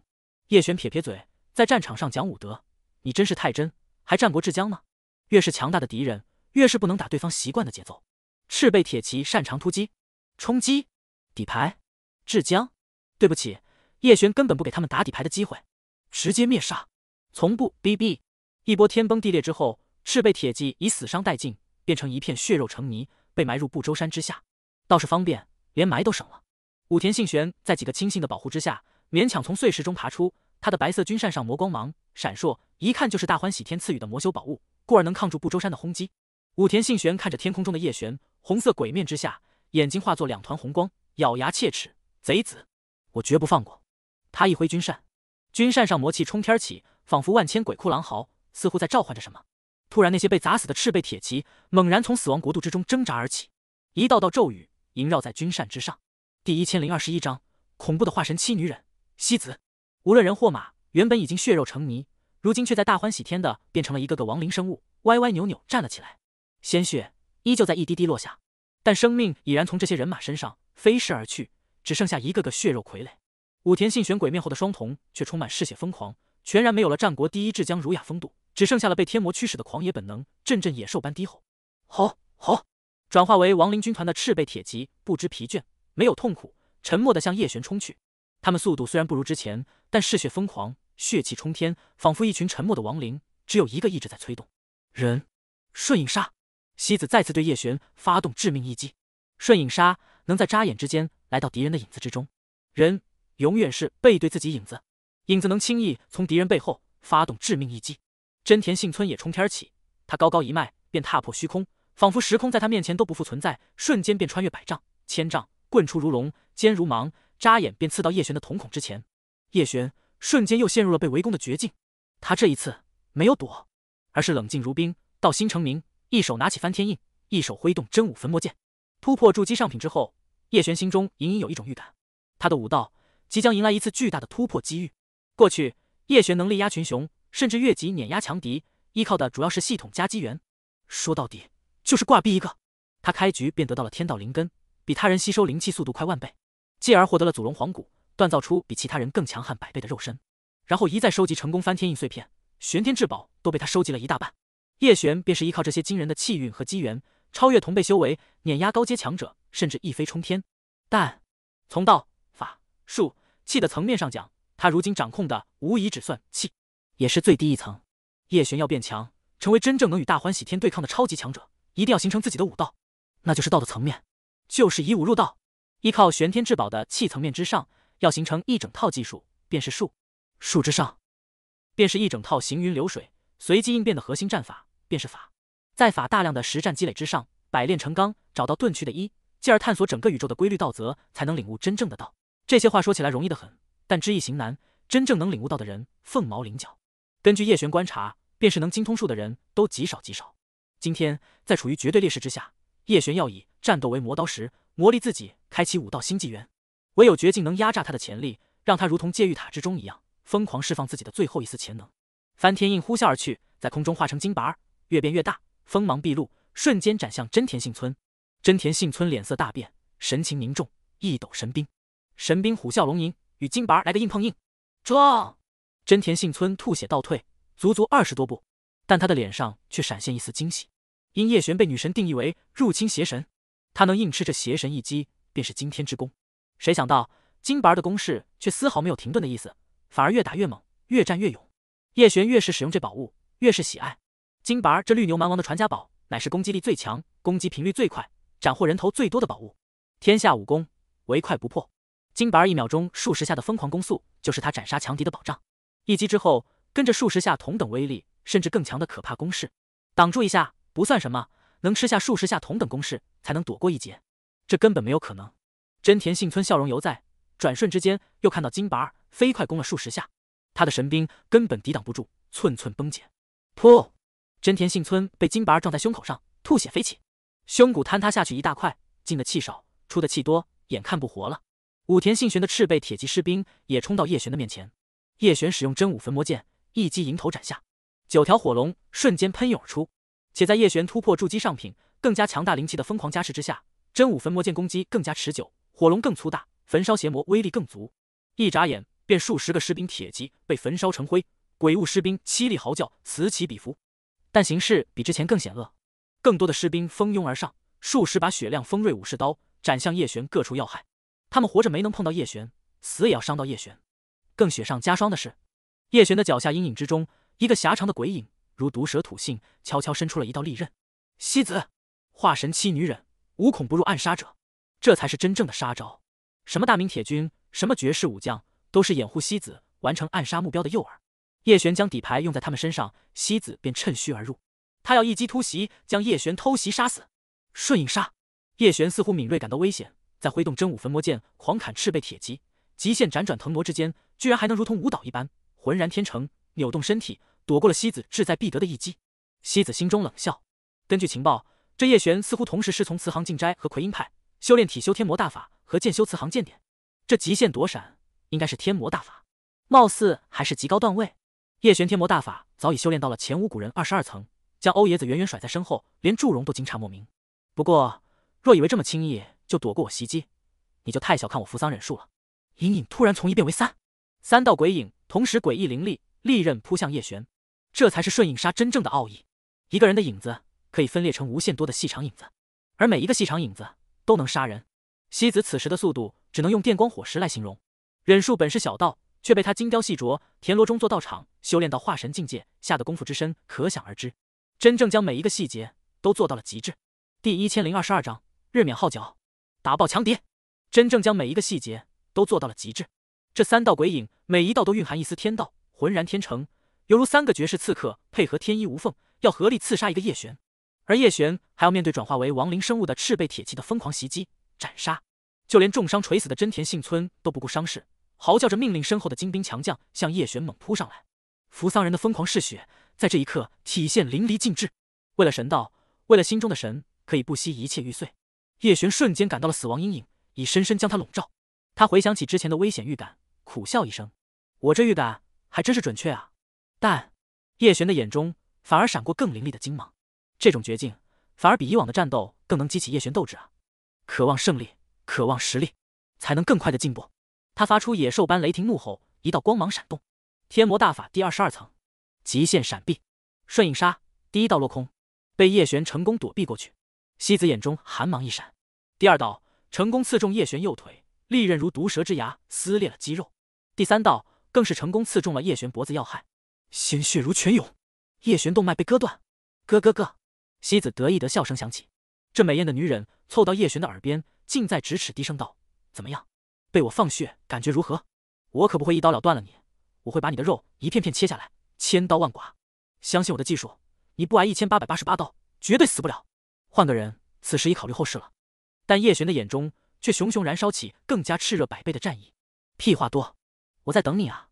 叶璇撇撇嘴，在战场上讲武德，你真是太真，还战国至江呢？越是强大的敌人，越是不能打对方习惯的节奏。赤背铁骑擅长突击、冲击，底牌至江。对不起，叶璇根本不给他们打底牌的机会，直接灭杀，从不 BB。一波天崩地裂之后，赤背铁骑已死伤殆尽，变成一片血肉成泥。被埋入不周山之下，倒是方便，连埋都省了。武田信玄在几个亲信的保护之下，勉强从碎石中爬出。他的白色军扇上魔光芒闪烁，一看就是大欢喜天赐予的魔修宝物，故而能抗住不周山的轰击。武田信玄看着天空中的叶玄，红色鬼面之下，眼睛化作两团红光，咬牙切齿：“贼子，我绝不放过！”他一挥军扇，军扇上魔气冲天起，仿佛万千鬼哭狼嚎，似乎在召唤着什么。突然，那些被砸死的赤背铁骑猛然从死亡国度之中挣扎而起，一道道咒语萦绕在军扇之上。第一千零二十一章恐怖的化神七女忍西子，无论人或马，原本已经血肉成泥，如今却在大欢喜天的变成了一个个亡灵生物，歪歪扭扭站了起来。鲜血依旧在一滴滴落下，但生命已然从这些人马身上飞逝而去，只剩下一个个血肉傀儡。武田信玄鬼面后的双瞳却充满嗜血疯狂，全然没有了战国第一智将儒雅风度。只剩下了被天魔驱使的狂野本能，阵阵野兽般低吼，吼吼，转化为亡灵军团的赤背铁骑，不知疲倦，没有痛苦，沉默地向叶玄冲去。他们速度虽然不如之前，但嗜血疯狂，血气冲天，仿佛一群沉默的亡灵，只有一个意志在催动。人，瞬影杀，西子再次对叶璇发动致命一击。瞬影杀能在眨眼之间来到敌人的影子之中，人永远是背对自己影子，影子能轻易从敌人背后发动致命一击。真田幸村也冲天而起，他高高一迈，便踏破虚空，仿佛时空在他面前都不复存在，瞬间便穿越百丈、千丈，棍出如龙，尖如芒，眨眼便刺到叶璇的瞳孔之前。叶璇瞬间又陷入了被围攻的绝境。他这一次没有躲，而是冷静如冰，道心澄明，一手拿起翻天印，一手挥动真武焚魔剑。突破筑基上品之后，叶璇心中隐隐有一种预感，他的武道即将迎来一次巨大的突破机遇。过去，叶璇能力压群雄。甚至越级碾压强敌，依靠的主要是系统加机缘，说到底就是挂逼一个。他开局便得到了天道灵根，比他人吸收灵气速度快万倍，继而获得了祖龙皇骨，锻造出比其他人更强悍百倍的肉身，然后一再收集成功翻天印碎片，玄天至宝都被他收集了一大半。叶璇便是依靠这些惊人的气运和机缘，超越同辈修为，碾压高阶强者，甚至一飞冲天。但从道法术气的层面上讲，他如今掌控的无疑只算气。也是最低一层。叶璇要变强，成为真正能与大欢喜天对抗的超级强者，一定要形成自己的武道，那就是道的层面，就是以武入道，依靠玄天至宝的气层面之上，要形成一整套技术，便是术，术之上，便是一整套行云流水、随机应变的核心战法，便是法，在法大量的实战积累之上，百炼成钢，找到遁去的一，继而探索整个宇宙的规律道则，才能领悟真正的道。这些话说起来容易的很，但知易行难，真正能领悟到的人凤毛麟角。根据叶璇观察，便是能精通术的人都极少极少。今天在处于绝对劣势之下，叶璇要以战斗为磨刀石，磨砺自己，开启武道新纪元。唯有绝境能压榨他的潜力，让他如同戒狱塔之中一样，疯狂释放自己的最后一丝潜能。翻天印呼啸而去，在空中化成金拔，越变越大，锋芒毕露，瞬间斩向真田幸村。真田幸村脸色大变，神情凝重，一抖神兵，神兵虎啸龙吟，与金拔来个硬碰硬，撞。真田幸村吐血倒退，足足二十多步，但他的脸上却闪现一丝惊喜。因叶璇被女神定义为入侵邪神，他能硬吃这邪神一击，便是惊天之功。谁想到金白儿的攻势却丝毫没有停顿的意思，反而越打越猛，越战越勇。叶璇越是使用这宝物，越是喜爱。金白儿这绿牛蛮王的传家宝，乃是攻击力最强、攻击频率最快、斩获人头最多的宝物。天下武功，唯快不破。金白儿一秒钟数十下的疯狂攻速，就是他斩杀强敌的保障。一击之后，跟着数十下同等威力甚至更强的可怕攻势，挡住一下不算什么，能吃下数十下同等攻势才能躲过一劫，这根本没有可能。真田幸村笑容犹在，转瞬之间又看到金拔飞快攻了数十下，他的神兵根本抵挡不住，寸寸崩解。噗！真田幸村被金拔撞在胸口上，吐血飞起，胸骨坍塌下去一大块，进的气少，出的气多，眼看不活了。武田信玄的赤背铁骑士兵也冲到叶玄的面前。叶璇使用真武焚魔剑一击迎头斩下，九条火龙瞬间喷涌而出。且在叶璇突破筑基上品、更加强大灵气的疯狂加持之下，真武焚魔剑攻击更加持久，火龙更粗大，焚烧邪魔威力更足。一眨眼，便数十个士兵铁骑被焚烧成灰，鬼物士兵凄厉嚎叫，此起彼伏。但形势比之前更险恶，更多的士兵蜂拥而上，数十把雪亮锋锐武士刀斩向叶璇各处要害。他们活着没能碰到叶璇，死也要伤到叶璇。更雪上加霜的是，叶璇的脚下阴影之中，一个狭长的鬼影如毒蛇吐信，悄悄伸出了一道利刃。西子，化神期女忍，无孔不入，暗杀者，这才是真正的杀招。什么大明铁军，什么绝世武将，都是掩护西子完成暗杀目标的诱饵。叶璇将底牌用在他们身上，西子便趁虚而入。他要一击突袭，将叶璇偷袭杀死。瞬影杀！叶璇似乎敏锐感到危险，在挥动真武焚魔剑狂砍赤背铁骑，极限辗转腾挪之间。居然还能如同舞蹈一般浑然天成，扭动身体躲过了西子志在必得的一击。西子心中冷笑。根据情报，这叶璇似乎同时师从慈航静斋和奎英派修炼体修天魔大法和剑修慈航剑典。这极限躲闪应该是天魔大法，貌似还是极高段位。叶璇天魔大法早已修炼到了前无古人二十二层，将欧爷子远远甩在身后，连祝融都惊诧莫名。不过，若以为这么轻易就躲过我袭击，你就太小看我扶桑忍术了。隐隐突然从一变为三。三道鬼影同时诡异凌厉，利刃扑向叶璇。这才是瞬影杀真正的奥义。一个人的影子可以分裂成无限多的细长影子，而每一个细长影子都能杀人。西子此时的速度只能用电光火石来形容。忍术本是小道，却被他精雕细琢，田螺中做道场，修炼到化神境界下的功夫之深可想而知。真正将每一个细节都做到了极致。第一千零二十二章日冕号角，打爆强敌。真正将每一个细节都做到了极致。这三道鬼影，每一道都蕴含一丝天道，浑然天成，犹如三个绝世刺客配合天衣无缝，要合力刺杀一个叶璇。而叶璇还要面对转化为亡灵生物的赤背铁骑的疯狂袭击、斩杀。就连重伤垂死的真田幸村都不顾伤势，嚎叫着命令身后的精兵强将向叶璇猛扑上来。扶桑人的疯狂嗜血在这一刻体现淋漓尽致。为了神道，为了心中的神，可以不惜一切玉碎。叶璇瞬间感到了死亡阴影已深深将他笼罩。他回想起之前的危险预感。苦笑一声，我这预感还真是准确啊！但叶璇的眼中反而闪过更凌厉的精芒，这种绝境反而比以往的战斗更能激起叶璇斗志啊！渴望胜利，渴望实力，才能更快的进步。他发出野兽般雷霆怒吼，一道光芒闪动，天魔大法第二十二层极限闪避，顺应杀第一道落空，被叶璇成功躲避过去。西子眼中寒芒一闪，第二道成功刺中叶璇右腿。利刃如毒蛇之牙，撕裂了肌肉。第三道更是成功刺中了叶璇脖子要害，鲜血如泉涌。叶璇动脉被割断，咯咯咯！西子得意的笑声响起，这美艳的女人凑到叶璇的耳边，近在咫尺低声道：“怎么样？被我放血，感觉如何？我可不会一刀了断了你，我会把你的肉一片片切下来，千刀万剐。相信我的技术，你不挨一千八百八十八刀，绝对死不了。换个人，此时已考虑后事了。但叶璇的眼中。”却熊熊燃烧起更加炽热百倍的战意。屁话多，我在等你啊！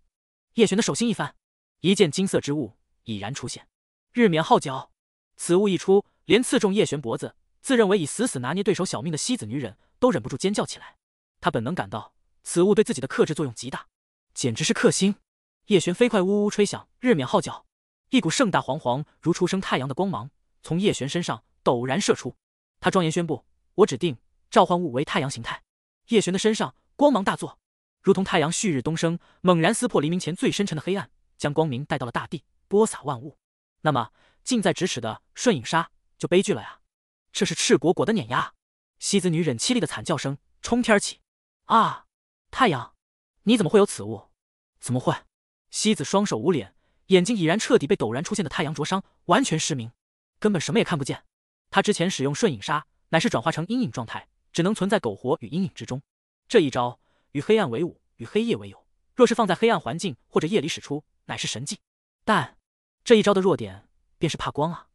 叶璇的手心一翻，一件金色之物已然出现。日冕号角，此物一出，连刺中叶璇脖子，自认为已死死拿捏对手小命的西子女忍都忍不住尖叫起来。她本能感到此物对自己的克制作用极大，简直是克星。叶璇飞快呜呜吹响日冕号角，一股盛大煌煌如初升太阳的光芒从叶璇身上陡然射出。他庄严宣布：“我指定。”召唤物为太阳形态，叶璇的身上光芒大作，如同太阳旭日东升，猛然撕破黎明前最深沉的黑暗，将光明带到了大地，播撒万物。那么近在咫尺的瞬影杀就悲剧了呀！这是赤果果的碾压。西子女忍凄厉的惨叫声冲天起，啊！太阳，你怎么会有此物？怎么会？西子双手捂脸，眼睛已然彻底被陡然出现的太阳灼伤，完全失明，根本什么也看不见。她之前使用瞬影杀，乃是转化成阴影状态。只能存在苟活与阴影之中。这一招与黑暗为伍，与黑夜为友。若是放在黑暗环境或者夜里使出，乃是神技。但这一招的弱点便是怕光啊！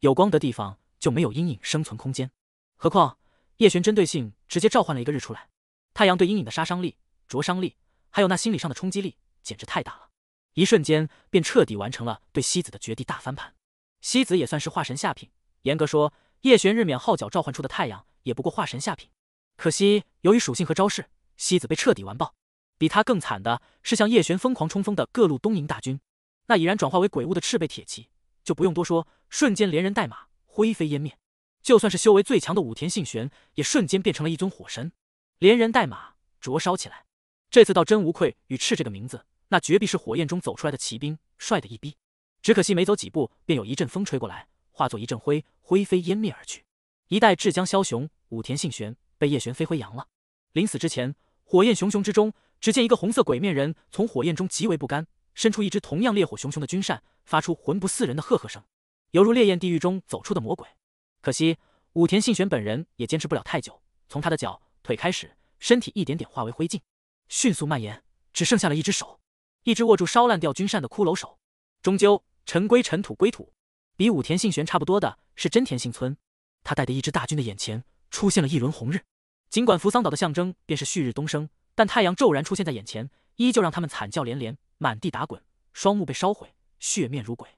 有光的地方就没有阴影生存空间。何况叶璇针对性直接召唤了一个日出来，太阳对阴影的杀伤力、灼伤力，还有那心理上的冲击力，简直太大了。一瞬间便彻底完成了对西子的绝地大翻盘。西子也算是化神下品，严格说，叶璇日冕号角召唤出的太阳。也不过化神下品，可惜由于属性和招式，西子被彻底完爆。比他更惨的是向叶璇疯狂冲锋的各路东瀛大军，那已然转化为鬼物的赤背铁骑就不用多说，瞬间连人带马灰飞烟灭。就算是修为最强的武田信玄，也瞬间变成了一尊火神，连人带马灼烧起来。这次倒真无愧与赤这个名字，那绝壁是火焰中走出来的骑兵，帅的一逼。只可惜没走几步，便有一阵风吹过来，化作一阵灰，灰飞烟灭而去。一代至江枭雄武田信玄被叶玄飞灰扬了。临死之前，火焰熊熊之中，只见一个红色鬼面人从火焰中极为不甘，伸出一只同样烈火熊熊的军扇，发出魂不似人的赫赫声，犹如烈焰地狱中走出的魔鬼。可惜武田信玄本人也坚持不了太久，从他的脚腿开始，身体一点点化为灰烬，迅速蔓延，只剩下了一只手，一只握住烧烂掉军扇的骷髅手。终究尘归尘土归土。比武田信玄差不多的是真田信村。他带的一支大军的眼前出现了一轮红日，尽管扶桑岛的象征便是旭日东升，但太阳骤然出现在眼前，依旧让他们惨叫连连，满地打滚，双目被烧毁，血面如鬼。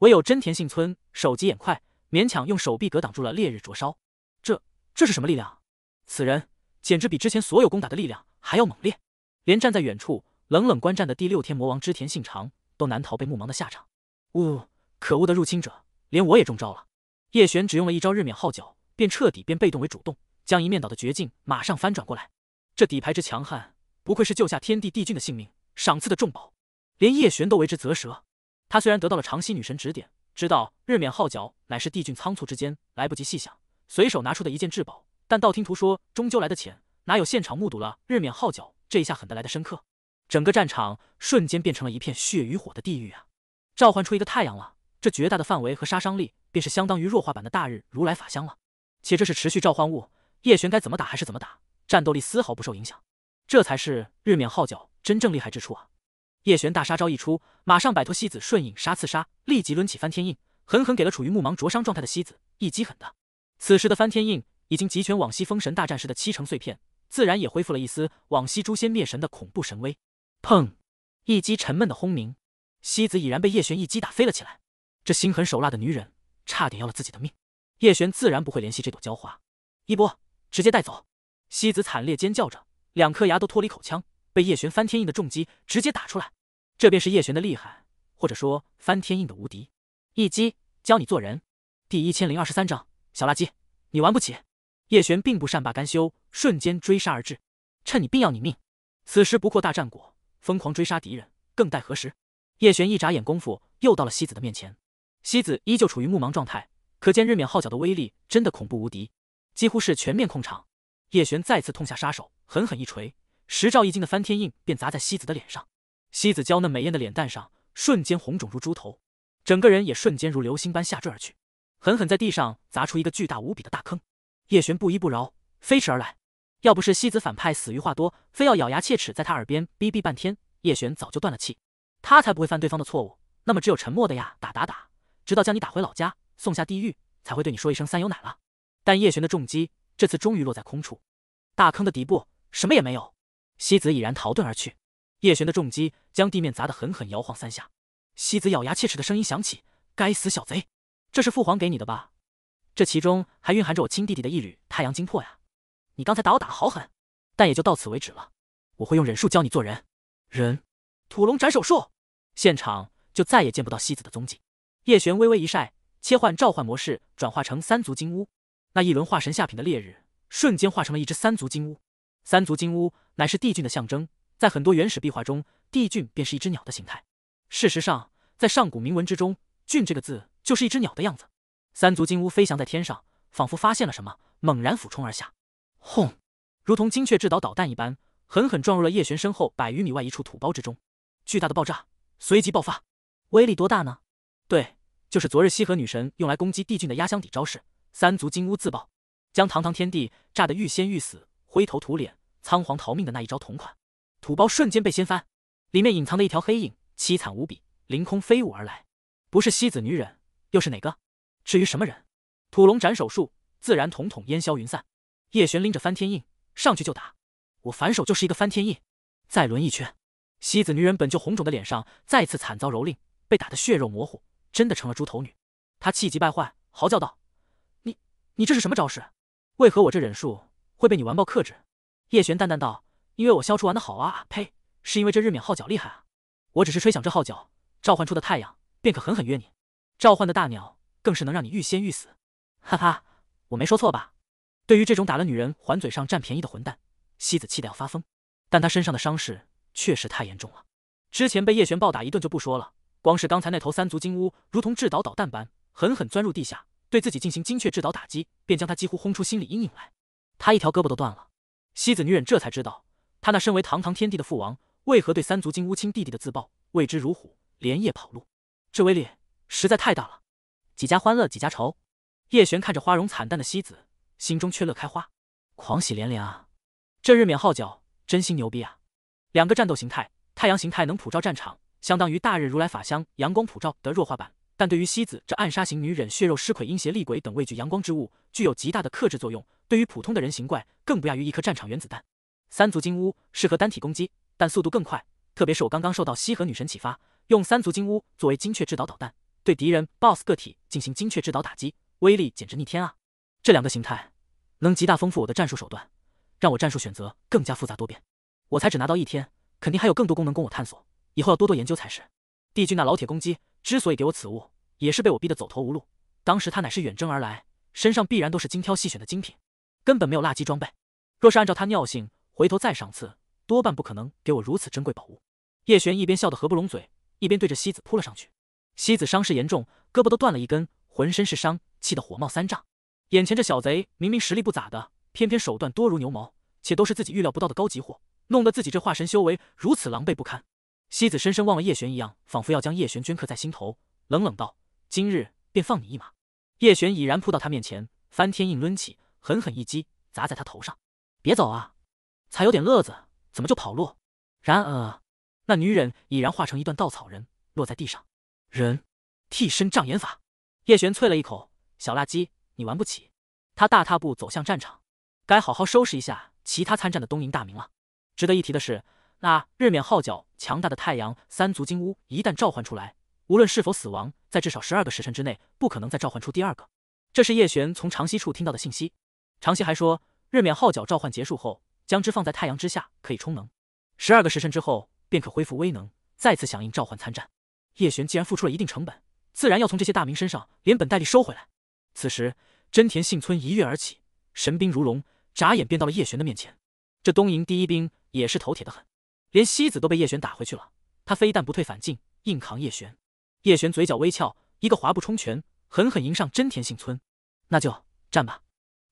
唯有真田幸村手疾眼快，勉强用手臂隔挡住了烈日灼烧。这这是什么力量？此人简直比之前所有攻打的力量还要猛烈，连站在远处冷冷观战的第六天魔王织田信长都难逃被木盲的下场。呜，可恶的入侵者，连我也中招了。叶璇只用了一招日冕号角，便彻底变被动为主动，将一面倒的绝境马上翻转过来。这底牌之强悍，不愧是救下天地帝君的性命，赏赐的重宝，连叶璇都为之啧舌。他虽然得到了长溪女神指点，知道日冕号角乃是帝君仓促之间来不及细想，随手拿出的一件至宝，但道听途说终究来的浅，哪有现场目睹了日冕号角这一下狠得来的深刻？整个战场瞬间变成了一片血与火的地狱啊！召唤出一个太阳了，这绝大的范围和杀伤力。便是相当于弱化版的大日如来法相了，且这是持续召唤物，叶璇该怎么打还是怎么打，战斗力丝毫不受影响，这才是日冕号角真正厉害之处啊！叶璇大杀招一出，马上摆脱西子顺影杀刺杀，立即抡起翻天印，狠狠给了处于木芒灼伤状态的西子一击，狠的。此时的翻天印已经集全往昔封神大战时的七成碎片，自然也恢复了一丝往昔诛仙灭神的恐怖神威。砰！一击沉闷的轰鸣，西子已然被叶璇一击打飞了起来。这心狠手辣的女人。差点要了自己的命，叶璇自然不会怜惜这朵娇花。一波直接带走！西子惨烈尖叫着，两颗牙都脱离口腔，被叶璇翻天印的重击直接打出来。这便是叶璇的厉害，或者说翻天印的无敌。一击教你做人。第一千零二十三章小垃圾，你玩不起！叶璇并不善罢甘休，瞬间追杀而至，趁你病要你命。此时不扩大战果，疯狂追杀敌人，更待何时？叶璇一眨眼功夫，又到了西子的面前。西子依旧处于木盲状态，可见日冕号角的威力真的恐怖无敌，几乎是全面控场。叶璇再次痛下杀手，狠狠一锤，十兆一斤的翻天印便砸在西子的脸上。西子娇嫩美艳的脸蛋上瞬间红肿如猪头，整个人也瞬间如流星般下坠而去，狠狠在地上砸出一个巨大无比的大坑。叶璇不依不饶，飞驰而来。要不是西子反派死于话多，非要咬牙切齿在他耳边逼逼半天，叶璇早就断了气。他才不会犯对方的错误，那么只有沉默的呀，打打打。直到将你打回老家，送下地狱，才会对你说一声三有奶了。但叶璇的重击这次终于落在空处，大坑的底部什么也没有。西子已然逃遁而去。叶璇的重击将地面砸得狠狠摇晃三下，西子咬牙切齿的声音响起：“该死小贼，这是父皇给你的吧？这其中还蕴含着我亲弟弟的一缕太阳精魄呀！你刚才打我打得好狠，但也就到此为止了。我会用忍术教你做人。人，土龙斩手术。现场就再也见不到西子的踪迹。”叶璇微微一晒，切换召唤模式，转化成三足金乌。那一轮化神下品的烈日，瞬间化成了一只三足金乌。三足金乌乃是帝俊的象征，在很多原始壁画中，帝俊便是一只鸟的形态。事实上，在上古铭文之中，“俊”这个字就是一只鸟的样子。三足金乌飞翔在天上，仿佛发现了什么，猛然俯冲而下，轰！如同精确制导导弹一般，狠狠撞入了叶璇身后百余米外一处土包之中。巨大的爆炸随即爆发，威力多大呢？对。就是昨日西河女神用来攻击帝俊的压箱底招式，三足金乌自爆，将堂堂天帝炸得欲仙欲死，灰头土脸，仓皇逃命的那一招同款，土包瞬间被掀翻，里面隐藏的一条黑影凄惨无比，凌空飞舞而来，不是西子女人又是哪个？至于什么人，土龙斩手术自然统统烟消云散。叶璇拎着翻天印上去就打，我反手就是一个翻天印，再轮一圈，西子女人本就红肿的脸上再次惨遭蹂躏，被打得血肉模糊。真的成了猪头女，她气急败坏，嚎叫道：“你，你这是什么招式？为何我这忍术会被你完爆克制？”叶璇淡淡道：“因为我消除玩的好啊！呸，是因为这日冕号角厉害啊！我只是吹响这号角，召唤出的太阳便可狠狠约你，召唤的大鸟更是能让你欲仙欲死。哈哈，我没说错吧？”对于这种打了女人还嘴上占便宜的混蛋，西子气得要发疯，但她身上的伤势确实太严重了，之前被叶璇暴打一顿就不说了。光是刚才那头三足金乌，如同制导导弹般狠狠钻入地下，对自己进行精确制导打击，便将他几乎轰出心理阴影来。他一条胳膊都断了。西子女忍这才知道，他那身为堂堂天帝的父王，为何对三足金乌亲弟弟的自爆畏之如虎，连夜跑路。这威力实在太大了。几家欢乐几家愁。叶璇看着花容惨淡的西子，心中却乐开花，狂喜连连啊！这日冕号角真心牛逼啊！两个战斗形态，太阳形态能普照战场。相当于大日如来法相阳光普照的弱化版，但对于西子这暗杀型女忍、血肉尸鬼、阴邪厉鬼等畏惧阳光之物，具有极大的克制作用。对于普通的人形怪，更不亚于一颗战场原子弹。三足金乌适合单体攻击，但速度更快。特别是我刚刚受到西河女神启发，用三足金乌作为精确制导导弹，对敌人 BOSS 个体进行精确制导打击，威力简直逆天啊！这两个形态能极大丰富我的战术手段，让我战术选择更加复杂多变。我才只拿到一天，肯定还有更多功能供我探索。以后要多多研究才是。帝君那老铁公鸡之所以给我此物，也是被我逼得走投无路。当时他乃是远征而来，身上必然都是精挑细选的精品，根本没有垃圾装备。若是按照他尿性，回头再赏赐，多半不可能给我如此珍贵宝物。叶璇一边笑得合不拢嘴，一边对着西子扑了上去。西子伤势严重，胳膊都断了一根，浑身是伤，气得火冒三丈。眼前这小贼明明实力不咋的，偏偏手段多如牛毛，且都是自己预料不到的高级货，弄得自己这化神修为如此狼狈不堪。西子深深望了叶璇一样，仿佛要将叶璇镌刻在心头，冷冷道：“今日便放你一马。”叶璇已然扑到他面前，翻天印抡起，狠狠一击砸在他头上。“别走啊！”才有点乐子，怎么就跑路？然而那女人已然化成一段稻草人，落在地上。人替身障眼法。叶璇啐了一口：“小垃圾，你玩不起。”他大踏步走向战场，该好好收拾一下其他参战的东瀛大名了。值得一提的是，那日冕号角。强大的太阳三足金乌一旦召唤出来，无论是否死亡，在至少十二个时辰之内，不可能再召唤出第二个。这是叶璇从长西处听到的信息。长西还说，日冕号角召唤结束后，将之放在太阳之下可以充能，十二个时辰之后便可恢复威能，再次响应召唤参战。叶璇既然付出了一定成本，自然要从这些大名身上连本带利收回来。此时，真田幸村一跃而起，神兵如龙，眨眼便到了叶璇的面前。这东瀛第一兵也是头铁的很。连西子都被叶璇打回去了，他非但不退反进，硬扛叶璇。叶璇嘴角微翘，一个滑步冲拳，狠狠迎上真田信村。那就战吧！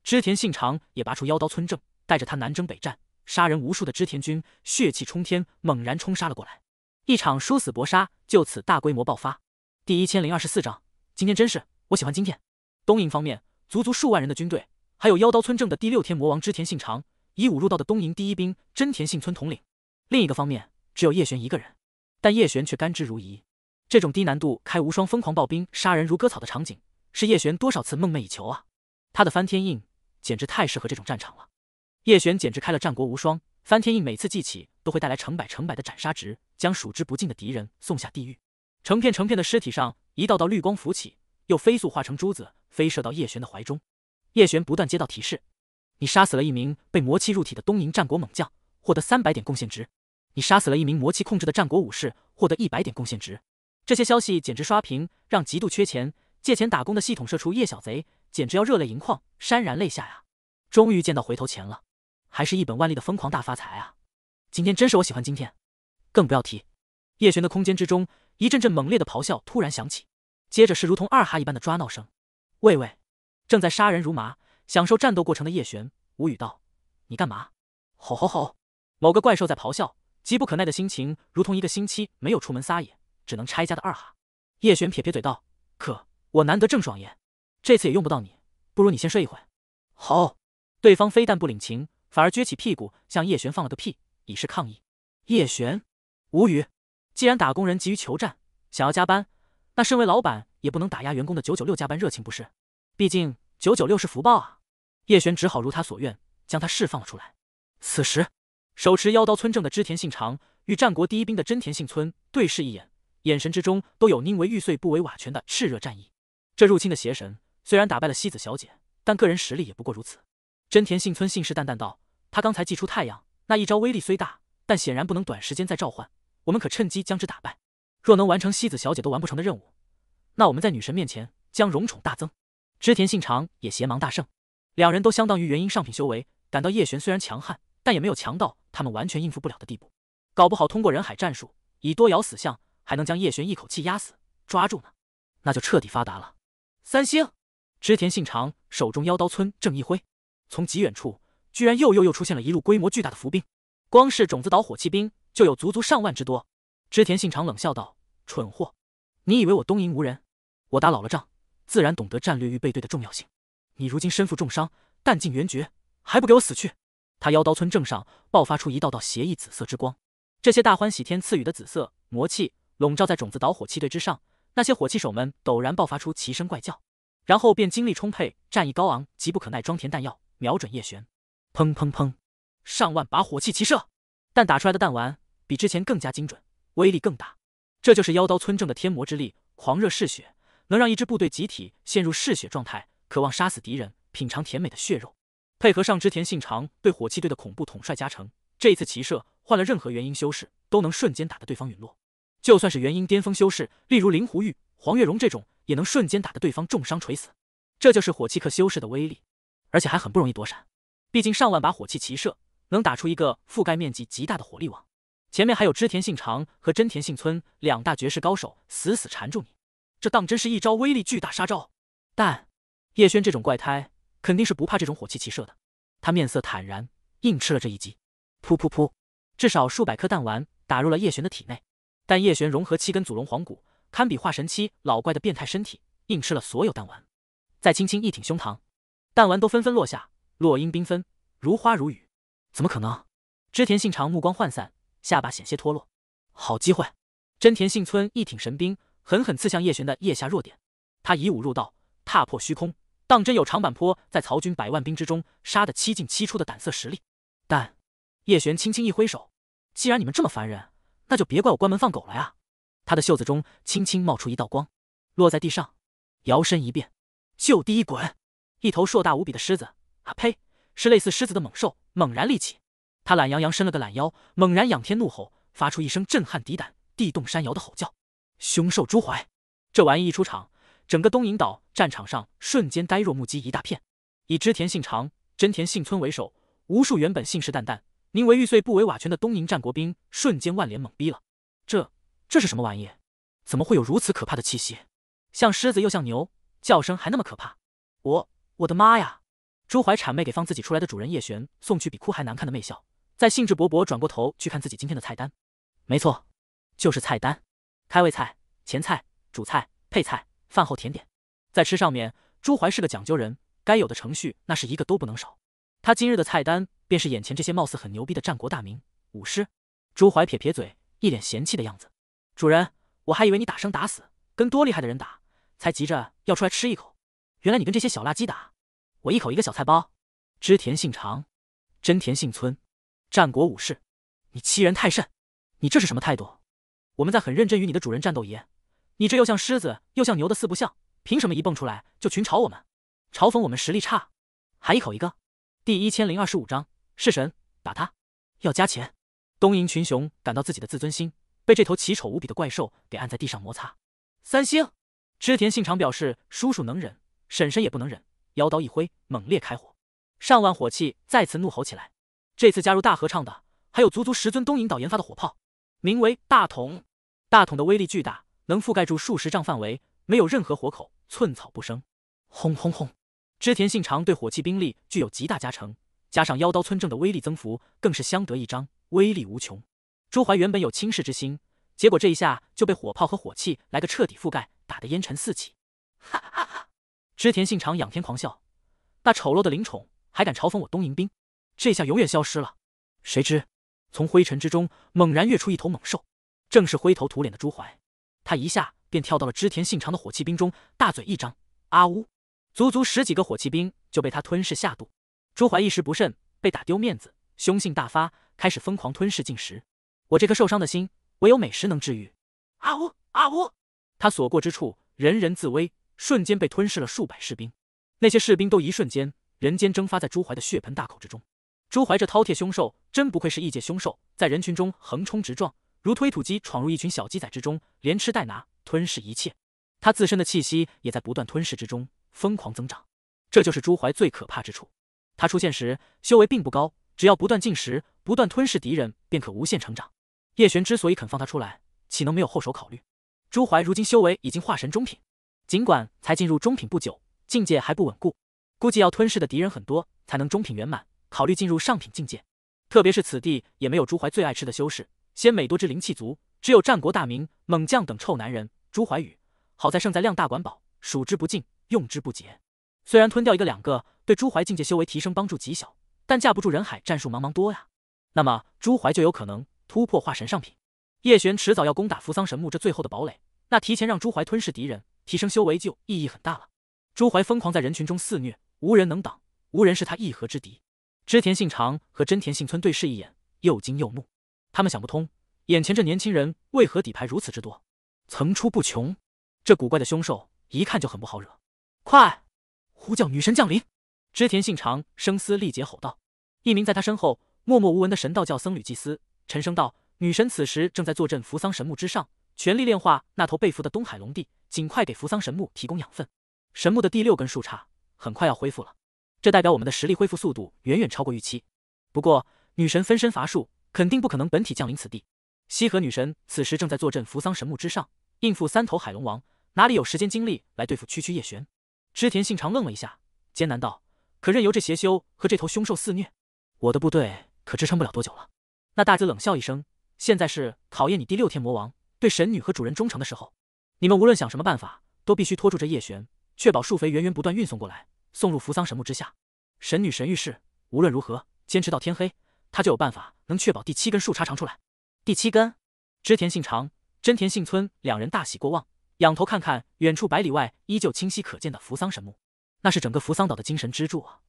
织田信长也拔出妖刀村正，带着他南征北战、杀人无数的织田军，血气冲天，猛然冲杀了过来。一场殊死搏杀就此大规模爆发。第一千零二十四章，今天真是我喜欢今天。东瀛方面，足足数万人的军队，还有妖刀村正的第六天魔王织田信长，以武入道的东瀛第一兵真田信村统领。另一个方面，只有叶璇一个人，但叶璇却甘之如饴。这种低难度开无双疯狂暴兵、杀人如割草的场景，是叶璇多少次梦寐以求啊！他的翻天印简直太适合这种战场了。叶璇简直开了战国无双翻天印，每次记起都会带来成百成百的斩杀值，将数之不尽的敌人送下地狱。成片成片的尸体上，一道道绿光浮起，又飞速化成珠子，飞射到叶璇的怀中。叶璇不断接到提示：你杀死了一名被魔气入体的东瀛战国猛将。获得三百点贡献值，你杀死了一名魔气控制的战国武士，获得一百点贡献值。这些消息简直刷屏，让极度缺钱、借钱打工的系统社畜叶小贼简直要热泪盈眶、潸然泪下呀！终于见到回头钱了，还是一本万利的疯狂大发财啊！今天真是我喜欢今天，更不要提叶璇的空间之中，一阵阵猛烈的咆哮突然响起，接着是如同二哈一般的抓闹声。喂喂，正在杀人如麻、享受战斗过程的叶璇无语道：“你干嘛？”吼吼吼！某个怪兽在咆哮，急不可耐的心情如同一个星期没有出门撒野，只能拆家的二哈。叶璇撇撇嘴道：“可我难得正爽爷，这次也用不到你，不如你先睡一会。”好，对方非但不领情，反而撅起屁股向叶璇放了个屁，以示抗议。叶璇无语，既然打工人急于求战，想要加班，那身为老板也不能打压员工的九九六加班热情不是？毕竟九九六是福报啊。叶璇只好如他所愿，将他释放了出来。此时。手持妖刀村正的织田信长与战国第一兵的真田信村对视一眼，眼神之中都有宁为玉碎不为瓦全的炽热战意。这入侵的邪神虽然打败了西子小姐，但个人实力也不过如此。真田信村信誓旦旦道：“他刚才祭出太阳那一招威力虽大，但显然不能短时间再召唤，我们可趁机将之打败。若能完成西子小姐都完不成的任务，那我们在女神面前将荣宠大增。”织田信长也邪芒大盛，两人都相当于元婴上品修为，感到叶璇虽然强悍。但也没有强到他们完全应付不了的地步，搞不好通过人海战术，以多咬死象，还能将叶璇一口气压死抓住呢，那就彻底发达了。三星，织田信长手中妖刀村正一挥，从极远处居然又又又出现了一路规模巨大的伏兵，光是种子岛火骑兵就有足足上万之多。织田信长冷笑道：“蠢货，你以为我东瀛无人？我打老了仗，自然懂得战略预备队的重要性。你如今身负重伤，弹尽援绝，还不给我死去！”他妖刀村正上爆发出一道道邪异紫色之光，这些大欢喜天赐予的紫色魔气笼罩在种子导火器队之上，那些火器手们陡然爆发出齐声怪叫，然后便精力充沛，战意高昂，急不可耐装填弹药，瞄准叶璇，砰砰砰，上万把火器齐射，但打出来的弹丸比之前更加精准，威力更大。这就是妖刀村正的天魔之力，狂热嗜血，能让一支部队集体陷入嗜血状态，渴望杀死敌人，品尝甜美的血肉。配合上织田信长对火器队的恐怖统帅加成，这一次骑射换了任何元婴修士都能瞬间打得对方陨落，就算是元婴巅峰修士，例如林狐玉、黄月荣这种，也能瞬间打得对方重伤垂死。这就是火器客修士的威力，而且还很不容易躲闪。毕竟上万把火器骑射能打出一个覆盖面积极大的火力网，前面还有织田信长和真田信村两大绝世高手死死缠住你，这当真是一招威力巨大杀招。但叶轩这种怪胎。肯定是不怕这种火器齐射的，他面色坦然，硬吃了这一击。噗噗噗，至少数百颗弹丸打入了叶璇的体内，但叶璇融合七根祖龙黄骨，堪比化神期老怪的变态身体，硬吃了所有弹丸。再轻轻一挺胸膛，弹丸都纷纷落下，落英缤纷，如花如雨。怎么可能？织田信长目光涣散，下巴险些脱落。好机会！真田信村一挺神兵，狠狠刺向叶璇的腋下弱点。他以武入道，踏破虚空。当真有长坂坡在曹军百万兵之中杀得七进七出的胆色实力，但叶璇轻轻一挥手，既然你们这么烦人，那就别怪我关门放狗了呀。他的袖子中轻轻冒出一道光，落在地上，摇身一变，就地一滚，一头硕大无比的狮子啊呸，是类似狮子的猛兽猛然立起，他懒洋洋伸了个懒腰，猛然仰天怒吼，发出一声震撼敌胆、地动山摇的吼叫。凶兽朱怀，这玩意一出场。整个东瀛岛战场上瞬间呆若木鸡，一大片。以织田信长、真田信村为首，无数原本信誓旦旦宁为玉碎不为瓦全的东瀛战国兵，瞬间万脸懵逼了。这这是什么玩意？怎么会有如此可怕的气息？像狮子又像牛，叫声还那么可怕！我我的妈呀！朱怀谄媚给放自己出来的主人叶璇送去比哭还难看的媚笑，在兴致勃勃转过头去看自己今天的菜单。没错，就是菜单。开胃菜、前菜、主菜、配菜。饭后甜点，在吃上面，朱怀是个讲究人，该有的程序那是一个都不能少。他今日的菜单便是眼前这些貌似很牛逼的战国大名武师。朱怀撇撇嘴，一脸嫌弃的样子。主人，我还以为你打生打死，跟多厉害的人打，才急着要出来吃一口。原来你跟这些小垃圾打，我一口一个小菜包。织田信长，真田信村，战国武士，你欺人太甚！你这是什么态度？我们在很认真与你的主人战斗一样，你这又像狮子又像牛的四不像，凭什么一蹦出来就群嘲我们，嘲讽我们实力差，还一口一个？第一千零二十五章是神打他要加钱。东瀛群雄感到自己的自尊心被这头奇丑无比的怪兽给按在地上摩擦。三星织田信长表示：“叔叔能忍，婶婶也不能忍。”腰刀一挥，猛烈开火，上万火器再次怒吼起来。这次加入大合唱的还有足足十尊东瀛岛研发的火炮，名为大桶，大桶的威力巨大。能覆盖住数十丈范围，没有任何活口，寸草不生。轰轰轰！织田信长对火器兵力具有极大加成，加上妖刀村正的威力增幅，更是相得益彰，威力无穷。朱怀原本有轻视之心，结果这一下就被火炮和火器来个彻底覆盖，打得烟尘四起。哈哈哈！织田信长仰天狂笑，那丑陋的灵宠还敢嘲讽我东瀛兵，这下永远消失了。谁知从灰尘之中猛然跃出一头猛兽，正是灰头土脸的朱怀。他一下便跳到了织田信长的火器兵中，大嘴一张，阿呜，足足十几个火器兵就被他吞噬下肚。朱怀一时不慎被打丢面子，凶性大发，开始疯狂吞噬进食。我这颗受伤的心，唯有美食能治愈。阿呜阿呜，他所过之处人人自危，瞬间被吞噬了数百士兵。那些士兵都一瞬间人间蒸发在朱怀的血盆大口之中。朱怀这饕餮凶兽真不愧是异界凶兽，在人群中横冲直撞。如推土机闯入一群小鸡仔之中，连吃带拿，吞噬一切。他自身的气息也在不断吞噬之中，疯狂增长。这就是朱怀最可怕之处。他出现时修为并不高，只要不断进食，不断吞噬敌人，便可无限成长。叶璇之所以肯放他出来，岂能没有后手考虑？朱怀如今修为已经化神中品，尽管才进入中品不久，境界还不稳固，估计要吞噬的敌人很多，才能中品圆满。考虑进入上品境界，特别是此地也没有朱怀最爱吃的修士。鲜美多汁，灵气足，只有战国大名、猛将等臭男人。朱怀宇，好在胜在量大管饱，数之不尽，用之不竭。虽然吞掉一个两个，对朱怀境界修为提升帮助极小，但架不住人海战术，茫茫多呀。那么朱怀就有可能突破化神上品。叶璇迟早要攻打扶桑神木这最后的堡垒，那提前让朱怀吞噬敌人，提升修为就意义很大了。朱怀疯狂在人群中肆虐，无人能挡，无人是他一合之敌。织田信长和真田信村对视一眼，又惊又怒。他们想不通，眼前这年轻人为何底牌如此之多，层出不穷。这古怪的凶兽一看就很不好惹。快，呼叫女神降临！织田信长声嘶力竭吼道。一名在他身后默默无闻的神道教僧侣祭司沉声道：“女神此时正在坐镇扶桑神木之上，全力炼化那头被俘的东海龙帝，尽快给扶桑神木提供养分。神木的第六根树杈很快要恢复了，这代表我们的实力恢复速度远远超过预期。不过，女神分身乏术。”肯定不可能，本体降临此地。西河女神此时正在坐镇扶桑神木之上，应付三头海龙王，哪里有时间精力来对付区区叶璇？织田信长愣了一下，艰难道：“可任由这邪修和这头凶兽肆虐，我的部队可支撑不了多久了。”那大子冷笑一声：“现在是考验你第六天魔王对神女和主人忠诚的时候，你们无论想什么办法，都必须拖住这叶璇，确保树肥源源不断运送过来，送入扶桑神木之下。神女神谕是，无论如何坚持到天黑。”他就有办法能确保第七根树杈长出来。第七根，织田信长、真田信村两人大喜过望，仰头看看远处百里外依旧清晰可见的扶桑神木，那是整个扶桑岛的精神支柱啊！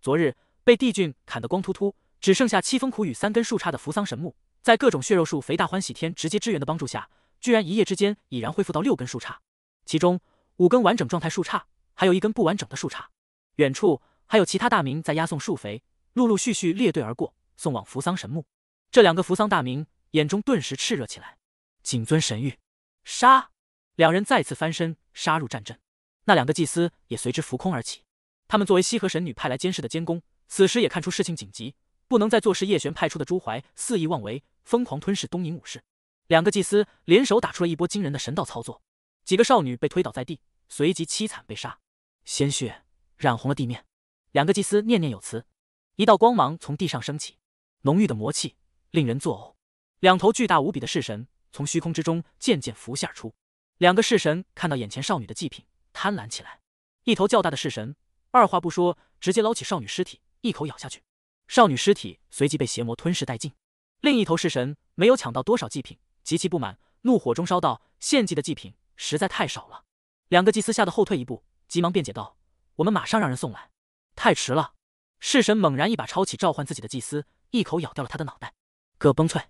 昨日被帝俊砍得光秃秃，只剩下凄风苦雨三根树杈的扶桑神木，在各种血肉树肥大欢喜天直接支援的帮助下，居然一夜之间已然恢复到六根树杈，其中五根完整状态树杈，还有一根不完整的树杈。远处还有其他大名在押送树肥，陆陆续续列队而过。送往扶桑神木，这两个扶桑大名眼中顿时炽热起来，谨遵神谕，杀！两人再次翻身杀入战阵，那两个祭司也随之浮空而起。他们作为西河神女派来监视的监工，此时也看出事情紧急，不能再坐视叶璇派出的朱怀肆意妄为，疯狂吞噬东瀛武士。两个祭司联手打出了一波惊人的神道操作，几个少女被推倒在地，随即凄惨被杀，鲜血染红了地面。两个祭司念念有词，一道光芒从地上升起。浓郁的魔气令人作呕。两头巨大无比的式神从虚空之中渐渐浮现而出。两个式神看到眼前少女的祭品，贪婪起来。一头较大的式神二话不说，直接捞起少女尸体，一口咬下去。少女尸体随即被邪魔吞噬殆尽。另一头式神没有抢到多少祭品，极其不满，怒火中烧道：“献祭的祭品实在太少了！”两个祭司吓得后退一步，急忙辩解道：“我们马上让人送来，太迟了。”式神猛然一把抄起召唤自己的祭司。一口咬掉了他的脑袋，咯嘣脆，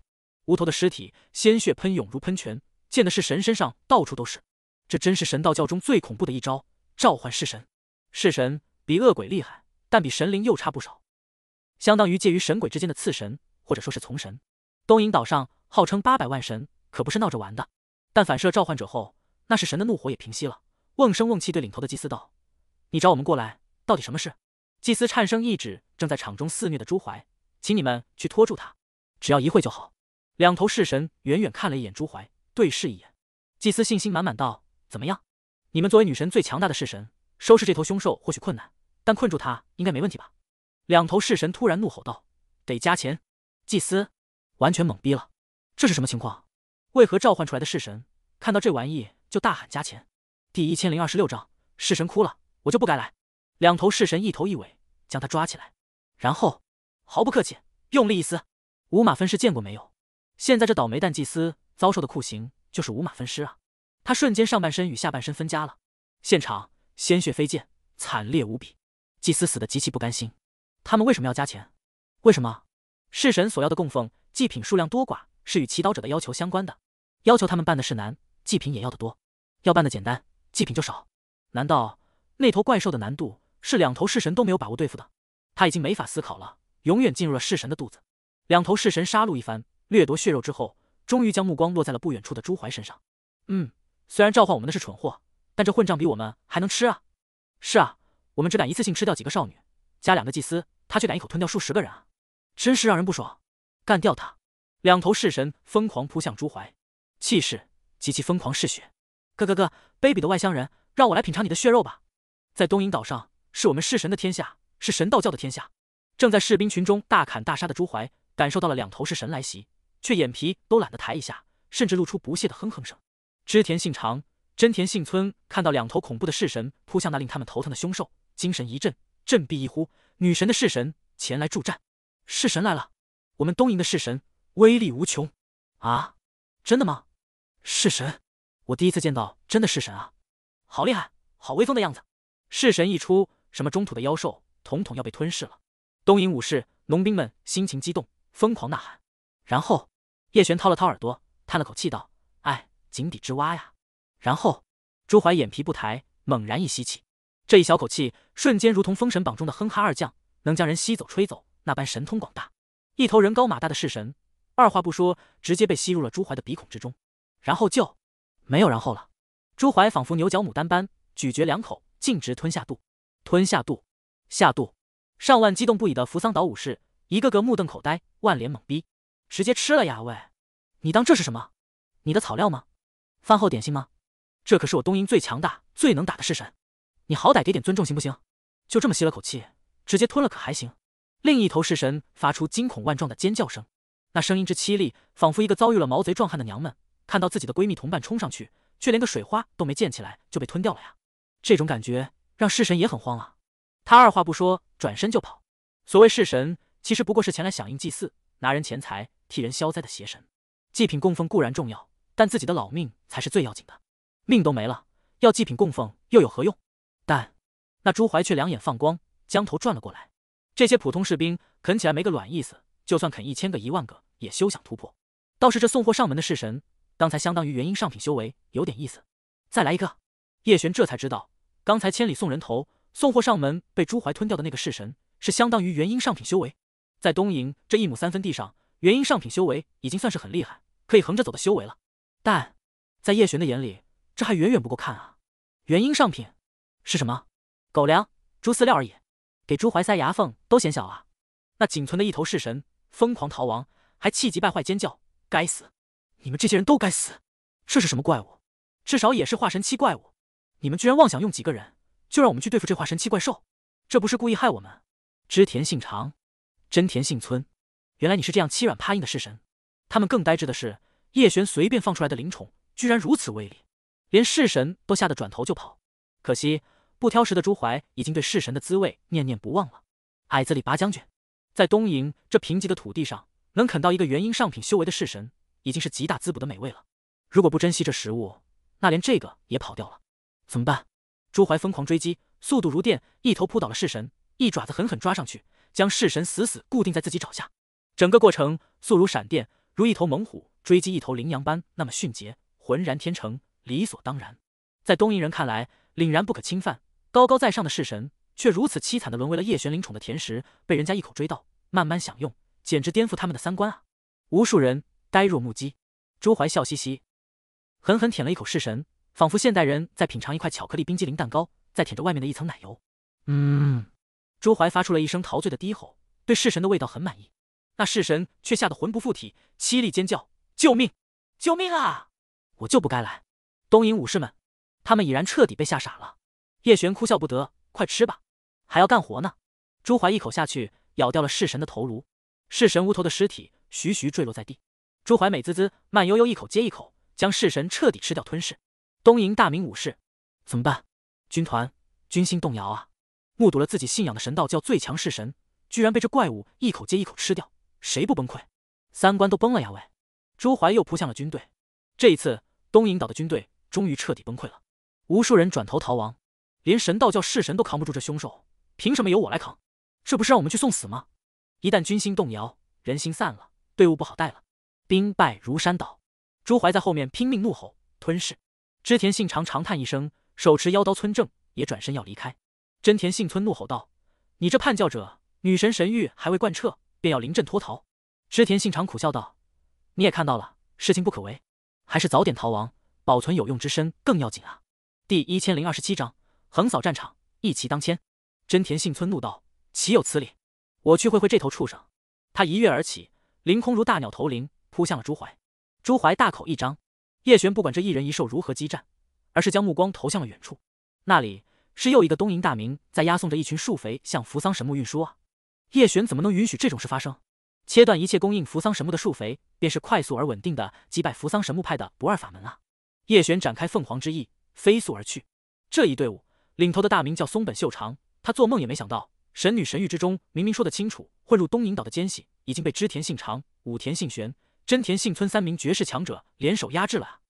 无头的尸体，鲜血喷涌如喷泉。溅的是神身上到处都是，这真是神道教中最恐怖的一招——召唤式神。式神比恶鬼厉害，但比神灵又差不少，相当于介于神鬼之间的次神，或者说是从神。东瀛岛上号称八百万神，可不是闹着玩的。但反射召唤者后，那是神的怒火也平息了，瓮声瓮气对领头的祭司道：“你找我们过来，到底什么事？”祭司颤声一指正在场中肆虐的朱怀。请你们去拖住他，只要一会就好。两头式神远远看了一眼朱怀，对视一眼，祭司信心满满道：“怎么样？你们作为女神最强大的式神，收拾这头凶兽或许困难，但困住他应该没问题吧？”两头式神突然怒吼道：“得加钱！”祭司完全懵逼了，这是什么情况？为何召唤出来的式神看到这玩意就大喊加钱？第一千零二十六章式神哭了，我就不该来。两头式神一头一尾将他抓起来，然后。毫不客气，用力一撕，五马分尸见过没有？现在这倒霉蛋祭司遭受的酷刑就是五马分尸啊！他瞬间上半身与下半身分家了，现场鲜血飞溅，惨烈无比。祭司死的极其不甘心。他们为什么要加钱？为什么？弑神所要的供奉祭品数量多寡是与祈祷者的要求相关的，要求他们办的事难，祭品也要的多；要办的简单，祭品就少。难道那头怪兽的难度是两头弑神都没有把握对付的？他已经没法思考了。永远进入了弑神的肚子。两头弑神杀戮一番，掠夺血肉之后，终于将目光落在了不远处的朱怀身上。嗯，虽然召唤我们的是蠢货，但这混账比我们还能吃啊！是啊，我们只敢一次性吃掉几个少女加两个祭司，他却敢一口吞掉数十个人啊！真是让人不爽！干掉他！两头弑神疯狂扑向朱怀，气势极其疯狂嗜血。哥哥哥，卑鄙的外乡人，让我来品尝你的血肉吧！在东瀛岛上，是我们弑神的天下，是神道教的天下。正在士兵群中大砍大杀的朱怀感受到了两头式神来袭，却眼皮都懒得抬一下，甚至露出不屑的哼哼声。织田信长、真田信村看到两头恐怖的式神扑向那令他们头疼的凶兽，精神一振，振臂一呼：“女神的式神前来助战！”式神来了，我们东瀛的式神威力无穷啊！真的吗？式神，我第一次见到真的式神啊，好厉害，好威风的样子。式神一出，什么中土的妖兽统统要被吞噬了。东瀛武士、农兵们心情激动，疯狂呐喊。然后，叶璇掏了掏耳朵，叹了口气道：“哎，井底之蛙呀。”然后，朱怀眼皮不抬，猛然一吸气，这一小口气瞬间如同《封神榜》中的哼哈二将，能将人吸走、吹走，那般神通广大。一头人高马大的式神，二话不说，直接被吸入了朱怀的鼻孔之中。然后就没有然后了。朱怀仿佛牛角牡丹般咀嚼两口，径直吞下肚，吞下肚，下肚。上万激动不已的扶桑岛武士，一个个目瞪口呆，万脸懵逼，直接吃了呀喂！你当这是什么？你的草料吗？饭后点心吗？这可是我东瀛最强大、最能打的式神，你好歹给点尊重行不行？就这么吸了口气，直接吞了可还行？另一头式神发出惊恐万状的尖叫声，那声音之凄厉，仿佛一个遭遇了毛贼壮汉的娘们，看到自己的闺蜜同伴冲上去，却连个水花都没溅起来就被吞掉了呀！这种感觉让式神也很慌啊。他二话不说，转身就跑。所谓弑神，其实不过是前来响应祭祀、拿人钱财、替人消灾的邪神。祭品供奉固然重要，但自己的老命才是最要紧的。命都没了，要祭品供奉又有何用？但那朱怀却两眼放光，将头转了过来。这些普通士兵啃起来没个卵意思，就算啃一千个、一万个，也休想突破。倒是这送货上门的式神，刚才相当于元婴上品修为，有点意思。再来一个。叶璇这才知道，刚才千里送人头。送货上门被朱怀吞掉的那个式神，是相当于元婴上品修为。在东瀛这一亩三分地上，元婴上品修为已经算是很厉害，可以横着走的修为了。但在叶璇的眼里，这还远远不够看啊！元婴上品是什么？狗粮、猪饲料而已，给朱怀塞牙缝都嫌小啊！那仅存的一头式神疯狂逃亡，还气急败坏尖叫：“该死！你们这些人都该死！这是什么怪物？至少也是化神期怪物！你们居然妄想用几个人？”就让我们去对付这化神奇怪兽，这不是故意害我们。织田信长，真田信村，原来你是这样欺软怕硬的式神。他们更呆滞的是，叶璇随便放出来的灵宠居然如此威力，连式神都吓得转头就跑。可惜不挑食的朱怀已经对式神的滋味念念不忘了。矮子里拔将军，在东瀛这贫瘠的土地上，能啃到一个元婴上品修为的式神，已经是极大滋补的美味了。如果不珍惜这食物，那连这个也跑掉了，怎么办？朱怀疯狂追击，速度如电，一头扑倒了式神，一爪子狠狠抓上去，将式神死死固定在自己爪下。整个过程速如闪电，如一头猛虎追击一头羚羊般那么迅捷，浑然天成，理所当然。在东瀛人看来，凛然不可侵犯、高高在上的式神，却如此凄惨的沦为了叶玄灵宠的甜食，被人家一口追到，慢慢享用，简直颠覆他们的三观啊！无数人呆若木鸡。朱怀笑嘻嘻，狠狠舔了一口式神。仿佛现代人在品尝一块巧克力冰激凌蛋糕，在舔着外面的一层奶油。嗯，朱怀发出了一声陶醉的低吼，对式神的味道很满意。那式神却吓得魂不附体，凄厉尖叫：“救命！救命啊！我就不该来！”东瀛武士们，他们已然彻底被吓傻了。叶璇哭笑不得：“快吃吧，还要干活呢。”朱怀一口下去，咬掉了式神的头颅。式神无头的尸体徐徐坠落在地。朱怀美滋滋，慢悠悠一口接一口，将式神彻底吃掉吞噬。东瀛大明武士怎么办？军团军心动摇啊！目睹了自己信仰的神道教最强式神，居然被这怪物一口接一口吃掉，谁不崩溃？三观都崩了呀！喂，朱怀又扑向了军队。这一次，东瀛岛的军队终于彻底崩溃了，无数人转头逃亡，连神道教式神都扛不住这凶兽，凭什么由我来扛？这不是让我们去送死吗？一旦军心动摇，人心散了，队伍不好带了，兵败如山倒。朱怀在后面拼命怒吼：“吞噬！”织田信长长叹一声，手持妖刀村正也转身要离开。真田信村怒吼道：“你这叛教者，女神神谕还未贯彻，便要临阵脱逃？”织田信长苦笑道：“你也看到了，事情不可为，还是早点逃亡，保存有用之身更要紧啊。”第一千零二十七章横扫战场，一骑当千。真田信村怒道：“岂有此理！我去会会这头畜生！”他一跃而起，凌空如大鸟投林，扑向了朱怀。朱怀大口一张。叶璇不管这一人一兽如何激战，而是将目光投向了远处，那里是又一个东瀛大名在押送着一群树肥向扶桑神木运输啊！叶璇怎么能允许这种事发生？切断一切供应扶桑神木的树肥，便是快速而稳定的击败扶桑神木派的不二法门啊！叶璇展开凤凰之翼，飞速而去。这一队伍领头的大名叫松本秀长，他做梦也没想到，神女神域之中明明说得清楚，混入东瀛岛的奸细已经被织田信长、武田信玄。真田幸村三名绝世强者联手压制了啊！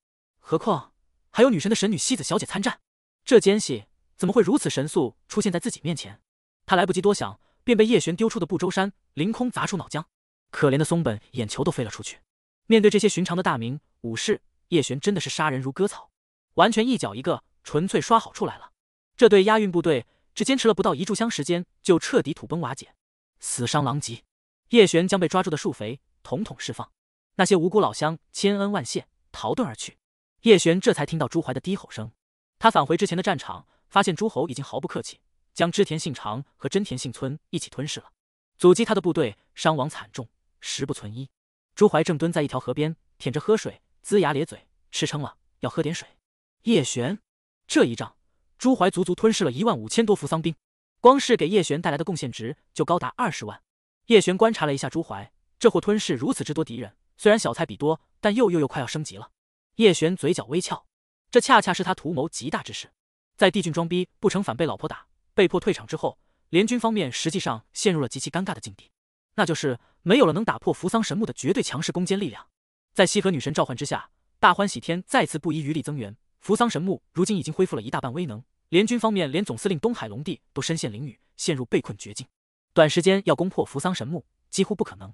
何况还有女神的神女西子小姐参战，这奸细怎么会如此神速出现在自己面前？他来不及多想，便被叶璇丢出的不周山凌空砸出脑浆。可怜的松本眼球都飞了出去。面对这些寻常的大名武士，叶璇真的是杀人如割草，完全一脚一个，纯粹刷好处来了。这对押运部队只坚持了不到一炷香时间，就彻底土崩瓦解，死伤狼藉。叶璇将被抓住的树肥统统释放。那些无辜老乡千恩万谢，逃遁而去。叶璇这才听到朱怀的低吼声。他返回之前的战场，发现诸侯已经毫不客气，将织田信长和真田信村一起吞噬了。阻击他的部队伤亡惨重，十不存一。朱怀正蹲在一条河边，舔着喝水，龇牙咧嘴，吃撑了，要喝点水。叶璇这一仗，朱怀足足吞噬了一万五千多扶桑兵，光是给叶璇带来的贡献值就高达二十万。叶璇观察了一下朱怀，这货吞噬如此之多敌人。虽然小菜比多，但又又又快要升级了。叶璇嘴角微翘，这恰恰是他图谋极大之事。在帝俊装逼不成，反被老婆打，被迫退场之后，联军方面实际上陷入了极其尴尬的境地，那就是没有了能打破扶桑神木的绝对强势攻坚力量。在西河女神召唤之下，大欢喜天再次不遗余力增援扶桑神木，如今已经恢复了一大半威能。联军方面连总司令东海龙帝都身陷囹圄，陷入被困绝境，短时间要攻破扶桑神木几乎不可能。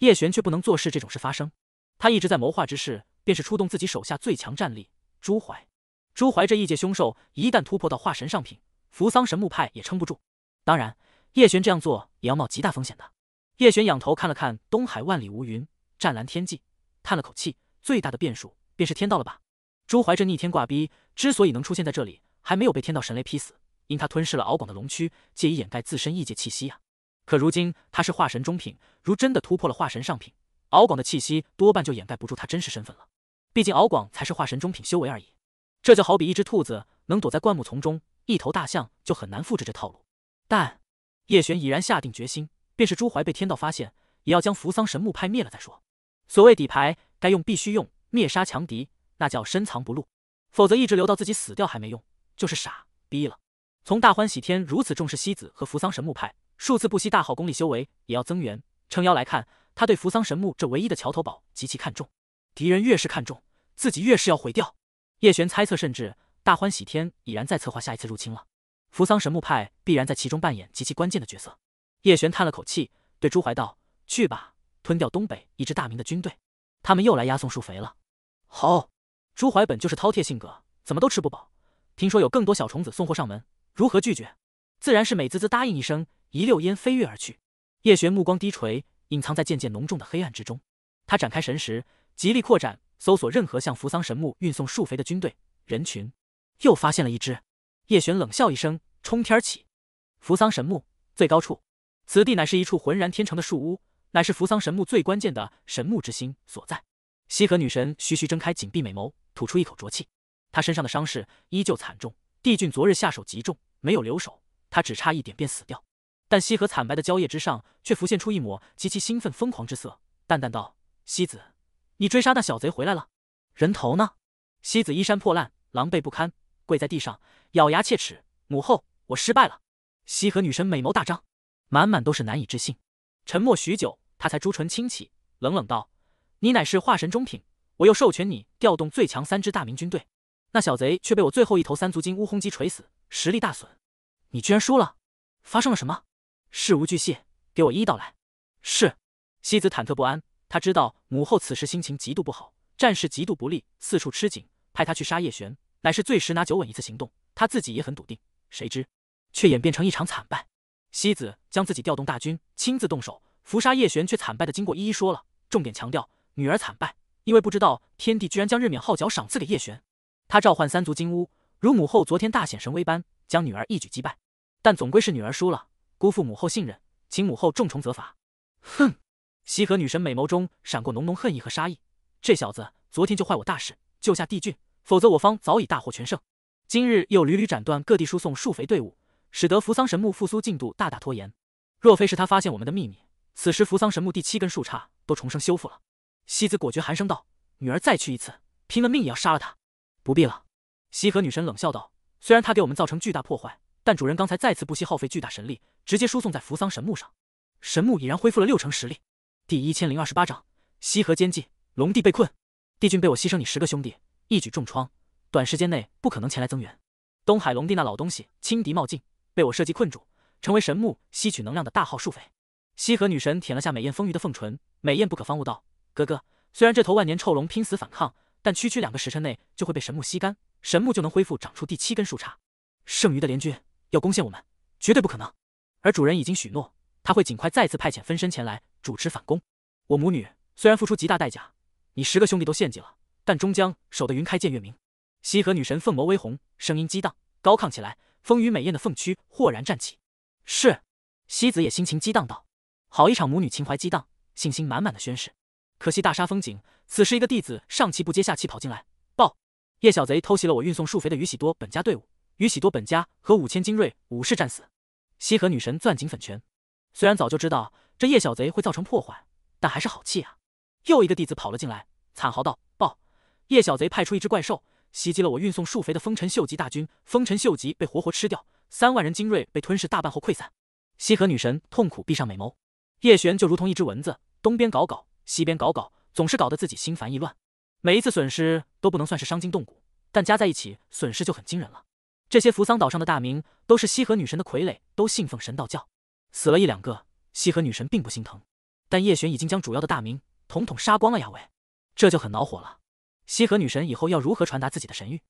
叶璇却不能坐视这种事发生，他一直在谋划之事，便是出动自己手下最强战力朱怀。朱怀这异界凶兽一旦突破到化神上品，扶桑神木派也撑不住。当然，叶璇这样做也要冒极大风险的。叶璇仰头看了看东海万里无云，湛蓝天际，叹了口气，最大的变数便是天道了吧？朱怀这逆天挂逼之所以能出现在这里，还没有被天道神雷劈死，因他吞噬了敖广的龙躯，借以掩盖自身异界气息呀。可如今他是化神中品，如真的突破了化神上品，敖广的气息多半就掩盖不住他真实身份了。毕竟敖广才是化神中品修为而已。这就好比一只兔子能躲在灌木丛中，一头大象就很难复制这套路。但叶璇已然下定决心，便是朱怀被天道发现，也要将扶桑神木派灭了再说。所谓底牌该用必须用，灭杀强敌那叫深藏不露，否则一直留到自己死掉还没用，就是傻逼了。从大欢喜天如此重视西子和扶桑神木派。数次不惜大耗功力修为，也要增援撑腰来看，他对扶桑神木这唯一的桥头堡极其看重。敌人越是看重，自己越是要毁掉。叶璇猜测，甚至大欢喜天已然在策划下一次入侵了。扶桑神木派必然在其中扮演极其关键的角色。叶璇叹了口气，对朱怀道：“去吧，吞掉东北一支大明的军队。他们又来押送树肥了。”好。朱怀本就是饕餮性格，怎么都吃不饱。听说有更多小虫子送货上门，如何拒绝？自然是美滋滋答应一声。一溜烟飞跃而去，叶璇目光低垂，隐藏在渐渐浓重的黑暗之中。他展开神识，极力扩展，搜索任何向扶桑神木运送树肥的军队、人群。又发现了一只。叶璇冷笑一声，冲天起。扶桑神木最高处，此地乃是一处浑然天成的树屋，乃是扶桑神木最关键的神木之心所在。西河女神徐徐睁开紧闭美眸，吐出一口浊气。她身上的伤势依旧惨重，帝俊昨日下手极重，没有留手，她只差一点便死掉。但西河惨白的蕉叶之上，却浮现出一抹极其兴奋、疯狂之色，淡淡道：“西子，你追杀那小贼回来了，人头呢？”西子衣衫破烂，狼狈不堪，跪在地上，咬牙切齿：“母后，我失败了。”西河女神美眸大张，满满都是难以置信。沉默许久，她才朱唇轻启，冷冷道：“你乃是化神中品，我又授权你调动最强三支大明军队，那小贼却被我最后一头三足金乌轰击锤死，实力大损。你居然输了？发生了什么？”事无巨细，给我一道来。是西子忐忑不安，他知道母后此时心情极度不好，战事极度不利，四处吃紧，派他去杀叶璇，乃是最十拿九稳一次行动，他自己也很笃定。谁知却演变成一场惨败。西子将自己调动大军，亲自动手伏杀叶璇却惨败的经过一一说了，重点强调女儿惨败，因为不知道天帝居然将日冕号角赏赐给叶璇，他召唤三足金乌，如母后昨天大显神威般将女儿一举击败，但总归是女儿输了。辜负母后信任，请母后重重责罚。哼！西河女神美眸中闪过浓浓恨意和杀意。这小子昨天就坏我大事，救下帝俊，否则我方早已大获全胜。今日又屡屡斩断各地输送树肥队伍，使得扶桑神木复苏进度大大拖延。若非是他发现我们的秘密，此时扶桑神木第七根树杈都重生修复了。西子果决寒声道：“女儿再去一次，拼了命也要杀了他。”不必了，西河女神冷笑道：“虽然他给我们造成巨大破坏。”但主人刚才再次不惜耗费巨大神力，直接输送在扶桑神木上，神木已然恢复了六成实力。第一千零二十八章西河监禁，龙帝被困，帝君被我牺牲，你十个兄弟一举重创，短时间内不可能前来增援。东海龙帝那老东西轻敌冒进，被我设计困住，成为神木吸取能量的大号树匪。西河女神舔了下美艳丰腴的凤唇，美艳不可方物道：“哥哥，虽然这头万年臭龙拼死反抗，但区区两个时辰内就会被神木吸干，神木就能恢复长出第七根树杈。剩余的联军。”要攻陷我们，绝对不可能。而主人已经许诺，他会尽快再次派遣分身前来主持反攻。我母女虽然付出极大代价，你十个兄弟都献祭了，但终将守得云开见月明。西河女神凤眸微红，声音激荡，高亢起来。风雨美艳的凤躯豁然站起。是西子也心情激荡道：“好一场母女情怀激荡，信心满满的宣誓。”可惜大煞风景。此时一个弟子上气不接下气跑进来报：“叶小贼偷袭了我运送树肥的于喜多本家队伍。”与喜多本家和五千精锐武士战死，西河女神攥紧粉拳。虽然早就知道这叶小贼会造成破坏，但还是好气啊！又一个弟子跑了进来，惨嚎道：“报！叶小贼派出一只怪兽，袭击了我运送树肥的丰臣秀吉大军，丰臣秀吉被活活吃掉，三万人精锐被吞噬大半后溃散。”西河女神痛苦闭上美眸。叶璇就如同一只蚊子，东边搞搞，西边搞搞，总是搞得自己心烦意乱。每一次损失都不能算是伤筋动骨，但加在一起损失就很惊人了。这些扶桑岛上的大名都是西河女神的傀儡，都信奉神道教。死了一两个，西河女神并不心疼。但叶璇已经将主要的大名统统杀光了呀！喂，这就很恼火了。西河女神以后要如何传达自己的神谕，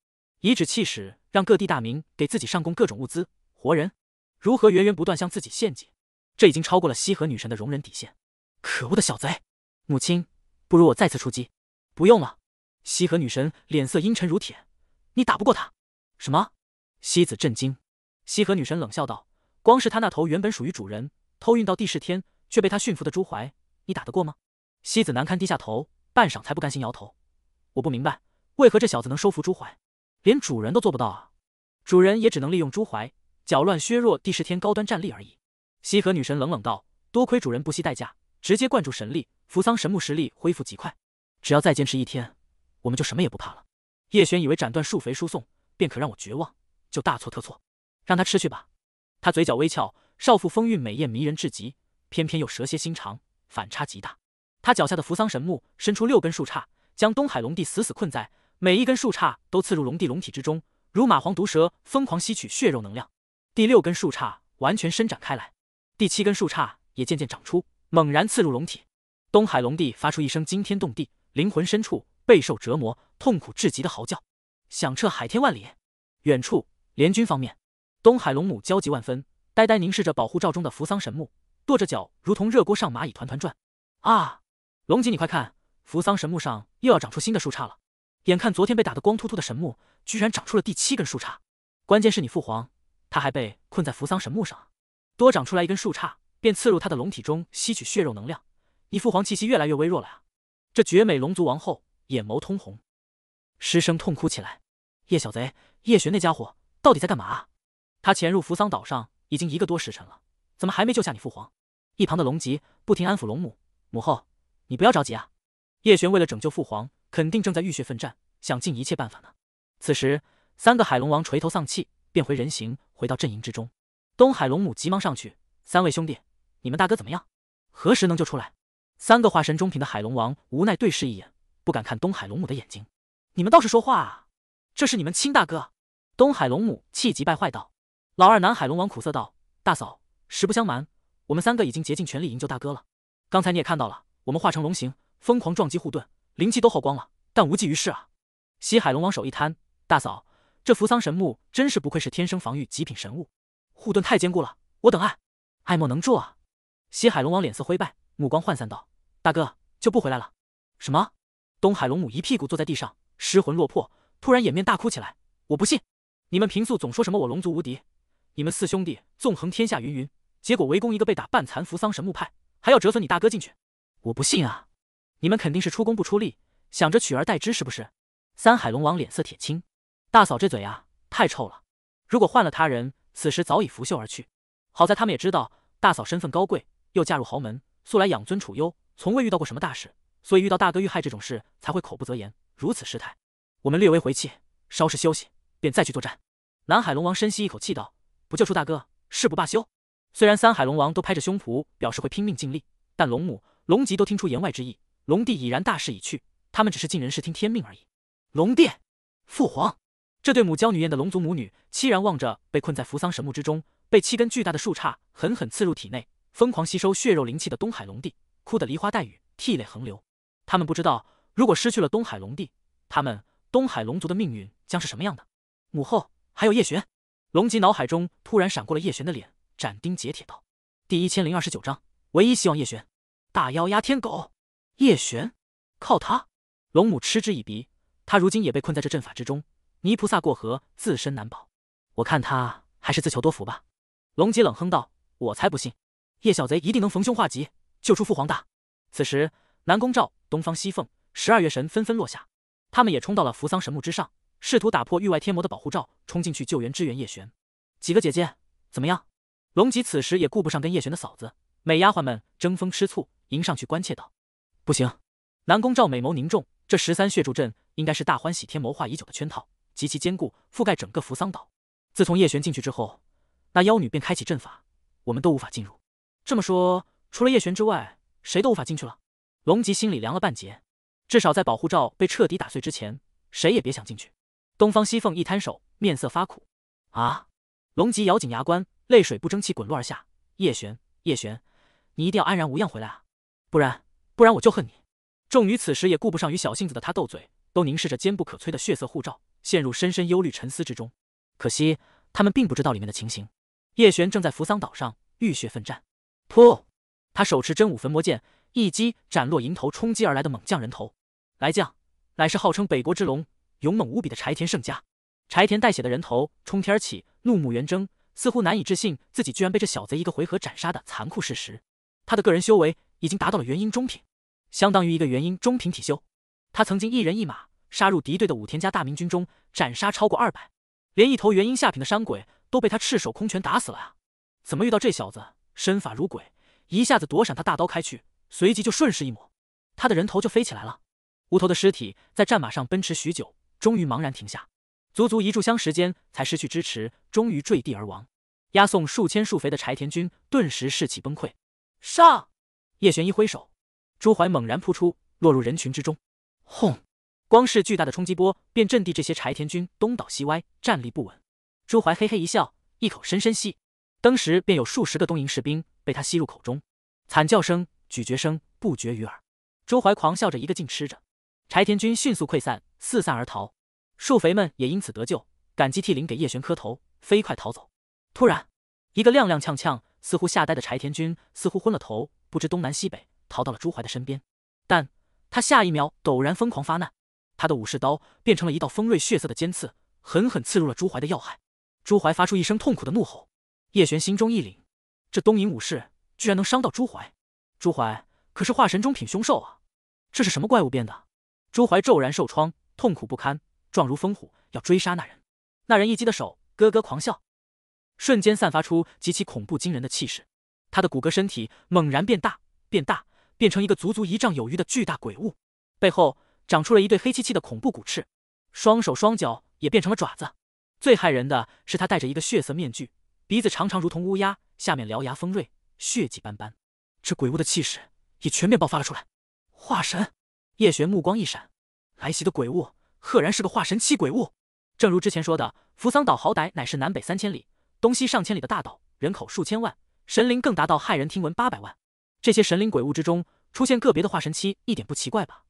以指气使，让各地大名给自己上供各种物资、活人，如何源源不断向自己献祭？这已经超过了西河女神的容忍底线。可恶的小贼！母亲，不如我再次出击。不用了。西河女神脸色阴沉如铁，你打不过他。什么？西子震惊，西河女神冷笑道：“光是他那头原本属于主人，偷运到第释天却被他驯服的朱怀，你打得过吗？”西子难堪低下头，半晌才不甘心摇头：“我不明白，为何这小子能收服朱怀，连主人都做不到啊！主人也只能利用朱怀搅乱削弱第释天高端战力而已。”西河女神冷冷道：“多亏主人不惜代价，直接灌注神力，扶桑神木实力恢复极快，只要再坚持一天，我们就什么也不怕了。”叶璇以为斩断树肥输送便可让我绝望。就大错特错，让他吃去吧。他嘴角微翘，少妇风韵美艳迷人至极，偏偏又蛇蝎心肠，反差极大。他脚下的扶桑神木伸出六根树杈，将东海龙帝死死困在，每一根树杈都刺入龙帝龙体之中，如蚂蟥毒蛇，疯狂吸取血肉能量。第六根树杈完全伸展开来，第七根树杈也渐渐长出，猛然刺入龙体。东海龙帝发出一声惊天动地、灵魂深处备受折磨、痛苦至极的嚎叫，响彻海天万里。远处。联军方面，东海龙母焦急万分，呆呆凝视着保护罩中的扶桑神木，跺着脚，如同热锅上蚂蚁，团团转。啊，龙吉，你快看，扶桑神木上又要长出新的树杈了！眼看昨天被打得光秃秃的神木，居然长出了第七根树杈。关键是你父皇，他还被困在扶桑神木上，多长出来一根树杈，便刺入他的龙体中，吸取血肉能量。你父皇气息越来越微弱了啊！这绝美龙族王后眼眸通红，失声痛哭起来。叶小贼，叶璇那家伙。到底在干嘛？他潜入扶桑岛上已经一个多时辰了，怎么还没救下你父皇？一旁的龙吉不停安抚龙母，母后你不要着急啊，叶璇为了拯救父皇，肯定正在浴血奋战，想尽一切办法呢。此时三个海龙王垂头丧气，变回人形回到阵营之中。东海龙母急忙上去，三位兄弟，你们大哥怎么样？何时能救出来？三个化神中品的海龙王无奈对视一眼，不敢看东海龙母的眼睛。你们倒是说话啊，这是你们亲大哥。东海龙母气急败坏道：“老二，南海龙王苦涩道，大嫂，实不相瞒，我们三个已经竭尽全力营救大哥了。刚才你也看到了，我们化成龙形，疯狂撞击护盾，灵气都耗光了，但无济于事啊。”西海龙王手一摊，大嫂，这扶桑神木真是不愧是天生防御极品神物，护盾太坚固了，我等爱爱莫能助啊。西海龙王脸色灰败，目光涣散道：“大哥就不回来了？”什么？东海龙母一屁股坐在地上，失魂落魄，突然掩面大哭起来。我不信。你们平素总说什么我龙族无敌，你们四兄弟纵横天下云云，结果围攻一个被打半残扶桑神木派，还要折损你大哥进去，我不信啊！你们肯定是出工不出力，想着取而代之是不是？三海龙王脸色铁青，大嫂这嘴啊太臭了！如果换了他人，此时早已拂袖而去。好在他们也知道大嫂身份高贵，又嫁入豪门，素来养尊处优，从未遇到过什么大事，所以遇到大哥遇害这种事才会口不择言，如此失态。我们略微回气，稍事休息。便再去作战。南海龙王深吸一口气道：“不救出大哥，誓不罢休。”虽然三海龙王都拍着胸脯表示会拼命尽力，但龙母龙吉都听出言外之意，龙帝已然大势已去，他们只是尽人事听天命而已。龙殿，父皇！这对母娇女艳的龙族母女凄然望着被困在扶桑神木之中，被七根巨大的树杈狠狠刺入体内，疯狂吸收血肉灵气的东海龙帝，哭得梨花带雨，涕泪横流。他们不知道，如果失去了东海龙帝，他们东海龙族的命运将是什么样的。母后，还有叶璇。龙吉脑海中突然闪过了叶璇的脸，斩钉截铁道：“第一千零二十九章，唯一希望叶璇。大妖压天狗，叶璇，靠他！”龙母嗤之以鼻，他如今也被困在这阵法之中，泥菩萨过河，自身难保。我看他还是自求多福吧。”龙吉冷哼道：“我才不信，叶小贼一定能逢凶化吉，救出父皇大。”此时，南宫照、东方西凤、十二月神纷纷落下，他们也冲到了扶桑神木之上。试图打破域外天魔的保护罩，冲进去救援支援叶璇。几个姐姐怎么样？龙吉此时也顾不上跟叶璇的嫂子、美丫鬟们争风吃醋，迎上去关切道：“不行。”南宫照美眸凝重，这十三血柱阵应该是大欢喜天谋划已久的圈套，极其坚固，覆盖整个扶桑岛。自从叶璇进去之后，那妖女便开启阵法，我们都无法进入。这么说，除了叶璇之外，谁都无法进去了？龙吉心里凉了半截，至少在保护罩被彻底打碎之前，谁也别想进去。东方西凤一摊手，面色发苦。啊！龙吉咬紧牙关，泪水不争气滚落而下。叶璇，叶璇，你一定要安然无恙回来啊！不然，不然我就恨你。众女此时也顾不上与小性子的他斗嘴，都凝视着坚不可摧的血色护罩，陷入深深忧虑沉思之中。可惜，他们并不知道里面的情形。叶璇正在扶桑岛上浴血奋战。噗！他手持真武焚魔剑，一击斩落迎头冲击而来的猛将人头。来将乃是号称北国之龙。勇猛无比的柴田胜家，柴田带血的人头冲天而起，怒目圆睁，似乎难以置信自己居然被这小贼一个回合斩杀的残酷事实。他的个人修为已经达到了元婴中品，相当于一个元婴中品体修。他曾经一人一马杀入敌对的武田家大明军中，斩杀超过二百，连一头元婴下品的山鬼都被他赤手空拳打死了啊！怎么遇到这小子，身法如鬼，一下子躲闪他大刀开去，随即就顺势一抹，他的人头就飞起来了。无头的尸体在战马上奔驰许久。终于茫然停下，足足一炷香时间才失去支持，终于坠地而亡。押送数千数肥的柴田军顿时士气崩溃。上叶玄一挥手，朱怀猛然扑出，落入人群之中。轰！光是巨大的冲击波便震地这些柴田军东倒西歪，站立不稳。朱怀嘿嘿一笑，一口深深吸，登时便有数十个东瀛士兵被他吸入口中，惨叫声、咀嚼声不绝于耳。朱怀狂笑着一个劲吃着，柴田军迅速溃散。四散而逃，树肥们也因此得救，感激涕零，给叶璇磕头，飞快逃走。突然，一个踉踉跄跄，似乎吓呆的柴田君似乎昏了头，不知东南西北，逃到了朱怀的身边。但他下一秒陡然疯狂发难，他的武士刀变成了一道锋锐血色的尖刺，狠狠刺入了朱怀的要害。朱怀发出一声痛苦的怒吼，叶璇心中一凛，这东瀛武士居然能伤到朱怀，朱怀可是化神中品凶兽啊！这是什么怪物变的？朱怀骤然受创。痛苦不堪，状如疯虎，要追杀那人。那人一击的手咯咯狂笑，瞬间散发出极其恐怖惊人的气势。他的骨骼身体猛然变大，变大，变成一个足足一丈有余的巨大鬼物，背后长出了一对黑漆漆的恐怖骨翅，双手双脚也变成了爪子。最骇人的是，他戴着一个血色面具，鼻子长长如同乌鸦，下面獠牙锋锐，血迹斑斑。这鬼物的气势也全面爆发了出来。化神，叶璇目光一闪。来袭的鬼物赫然是个化神期鬼物，正如之前说的，扶桑岛好歹乃是南北三千里、东西上千里的大岛，人口数千万，神灵更达到骇人听闻八百万。这些神灵鬼物之中出现个别的化神期，一点不奇怪吧？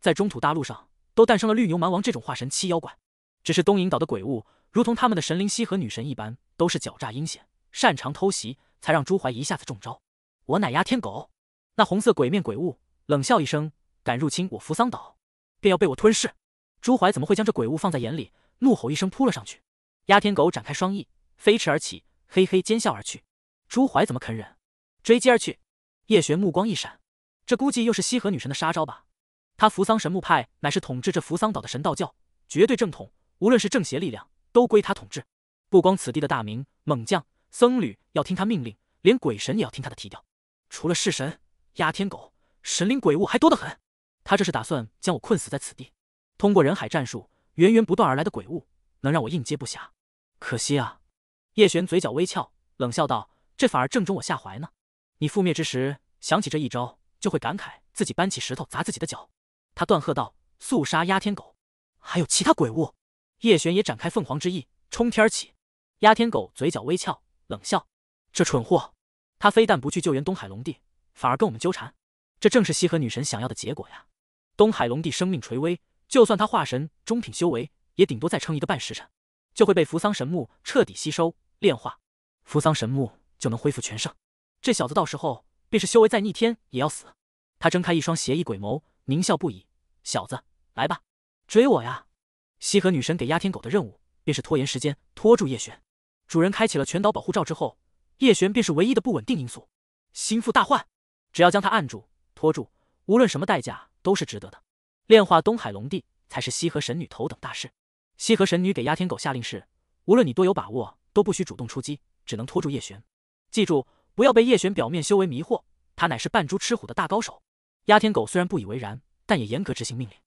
在中土大陆上都诞生了绿牛蛮王这种化神期妖怪，只是东瀛岛的鬼物如同他们的神灵西和女神一般，都是狡诈阴险，擅长偷袭，才让朱怀一下子中招。我乃压天狗，那红色鬼面鬼物冷笑一声，敢入侵我扶桑岛！便要被我吞噬，朱怀怎么会将这鬼物放在眼里？怒吼一声，扑了上去。压天狗展开双翼，飞驰而起，嘿嘿尖笑而去。朱怀怎么肯忍？追击而去。叶璇目光一闪，这估计又是西河女神的杀招吧？他扶桑神木派乃是统治这扶桑岛的神道教，绝对正统，无论是正邪力量，都归他统治。不光此地的大明猛将、僧侣要听他命令，连鬼神也要听他的提调。除了弑神、压天狗，神灵鬼物还多得很。他这是打算将我困死在此地，通过人海战术，源源不断而来的鬼物能让我应接不暇。可惜啊！叶璇嘴角微翘，冷笑道：“这反而正中我下怀呢。你覆灭之时，想起这一招，就会感慨自己搬起石头砸自己的脚。”他断喝道：“速杀压天狗！”还有其他鬼物，叶璇也展开凤凰之翼冲天而起。压天狗嘴角微翘，冷笑：“这蠢货，他非但不去救援东海龙帝，反而跟我们纠缠，这正是西河女神想要的结果呀！”东海龙帝生命垂危，就算他化神中品修为，也顶多再撑一个半时辰，就会被扶桑神木彻底吸收炼化，扶桑神木就能恢复全盛。这小子到时候便是修为再逆天，也要死。他睁开一双邪异鬼眸，狞笑不已：“小子，来吧，追我呀！”西河女神给压天狗的任务，便是拖延时间，拖住叶璇。主人开启了全岛保护罩之后，叶璇便是唯一的不稳定因素，心腹大患。只要将他按住、拖住，无论什么代价。都是值得的，炼化东海龙帝才是西河神女头等大事。西河神女给压天狗下令是，无论你多有把握，都不许主动出击，只能拖住叶璇。记住，不要被叶璇表面修为迷惑，他乃是扮猪吃虎的大高手。压天狗虽然不以为然，但也严格执行命令。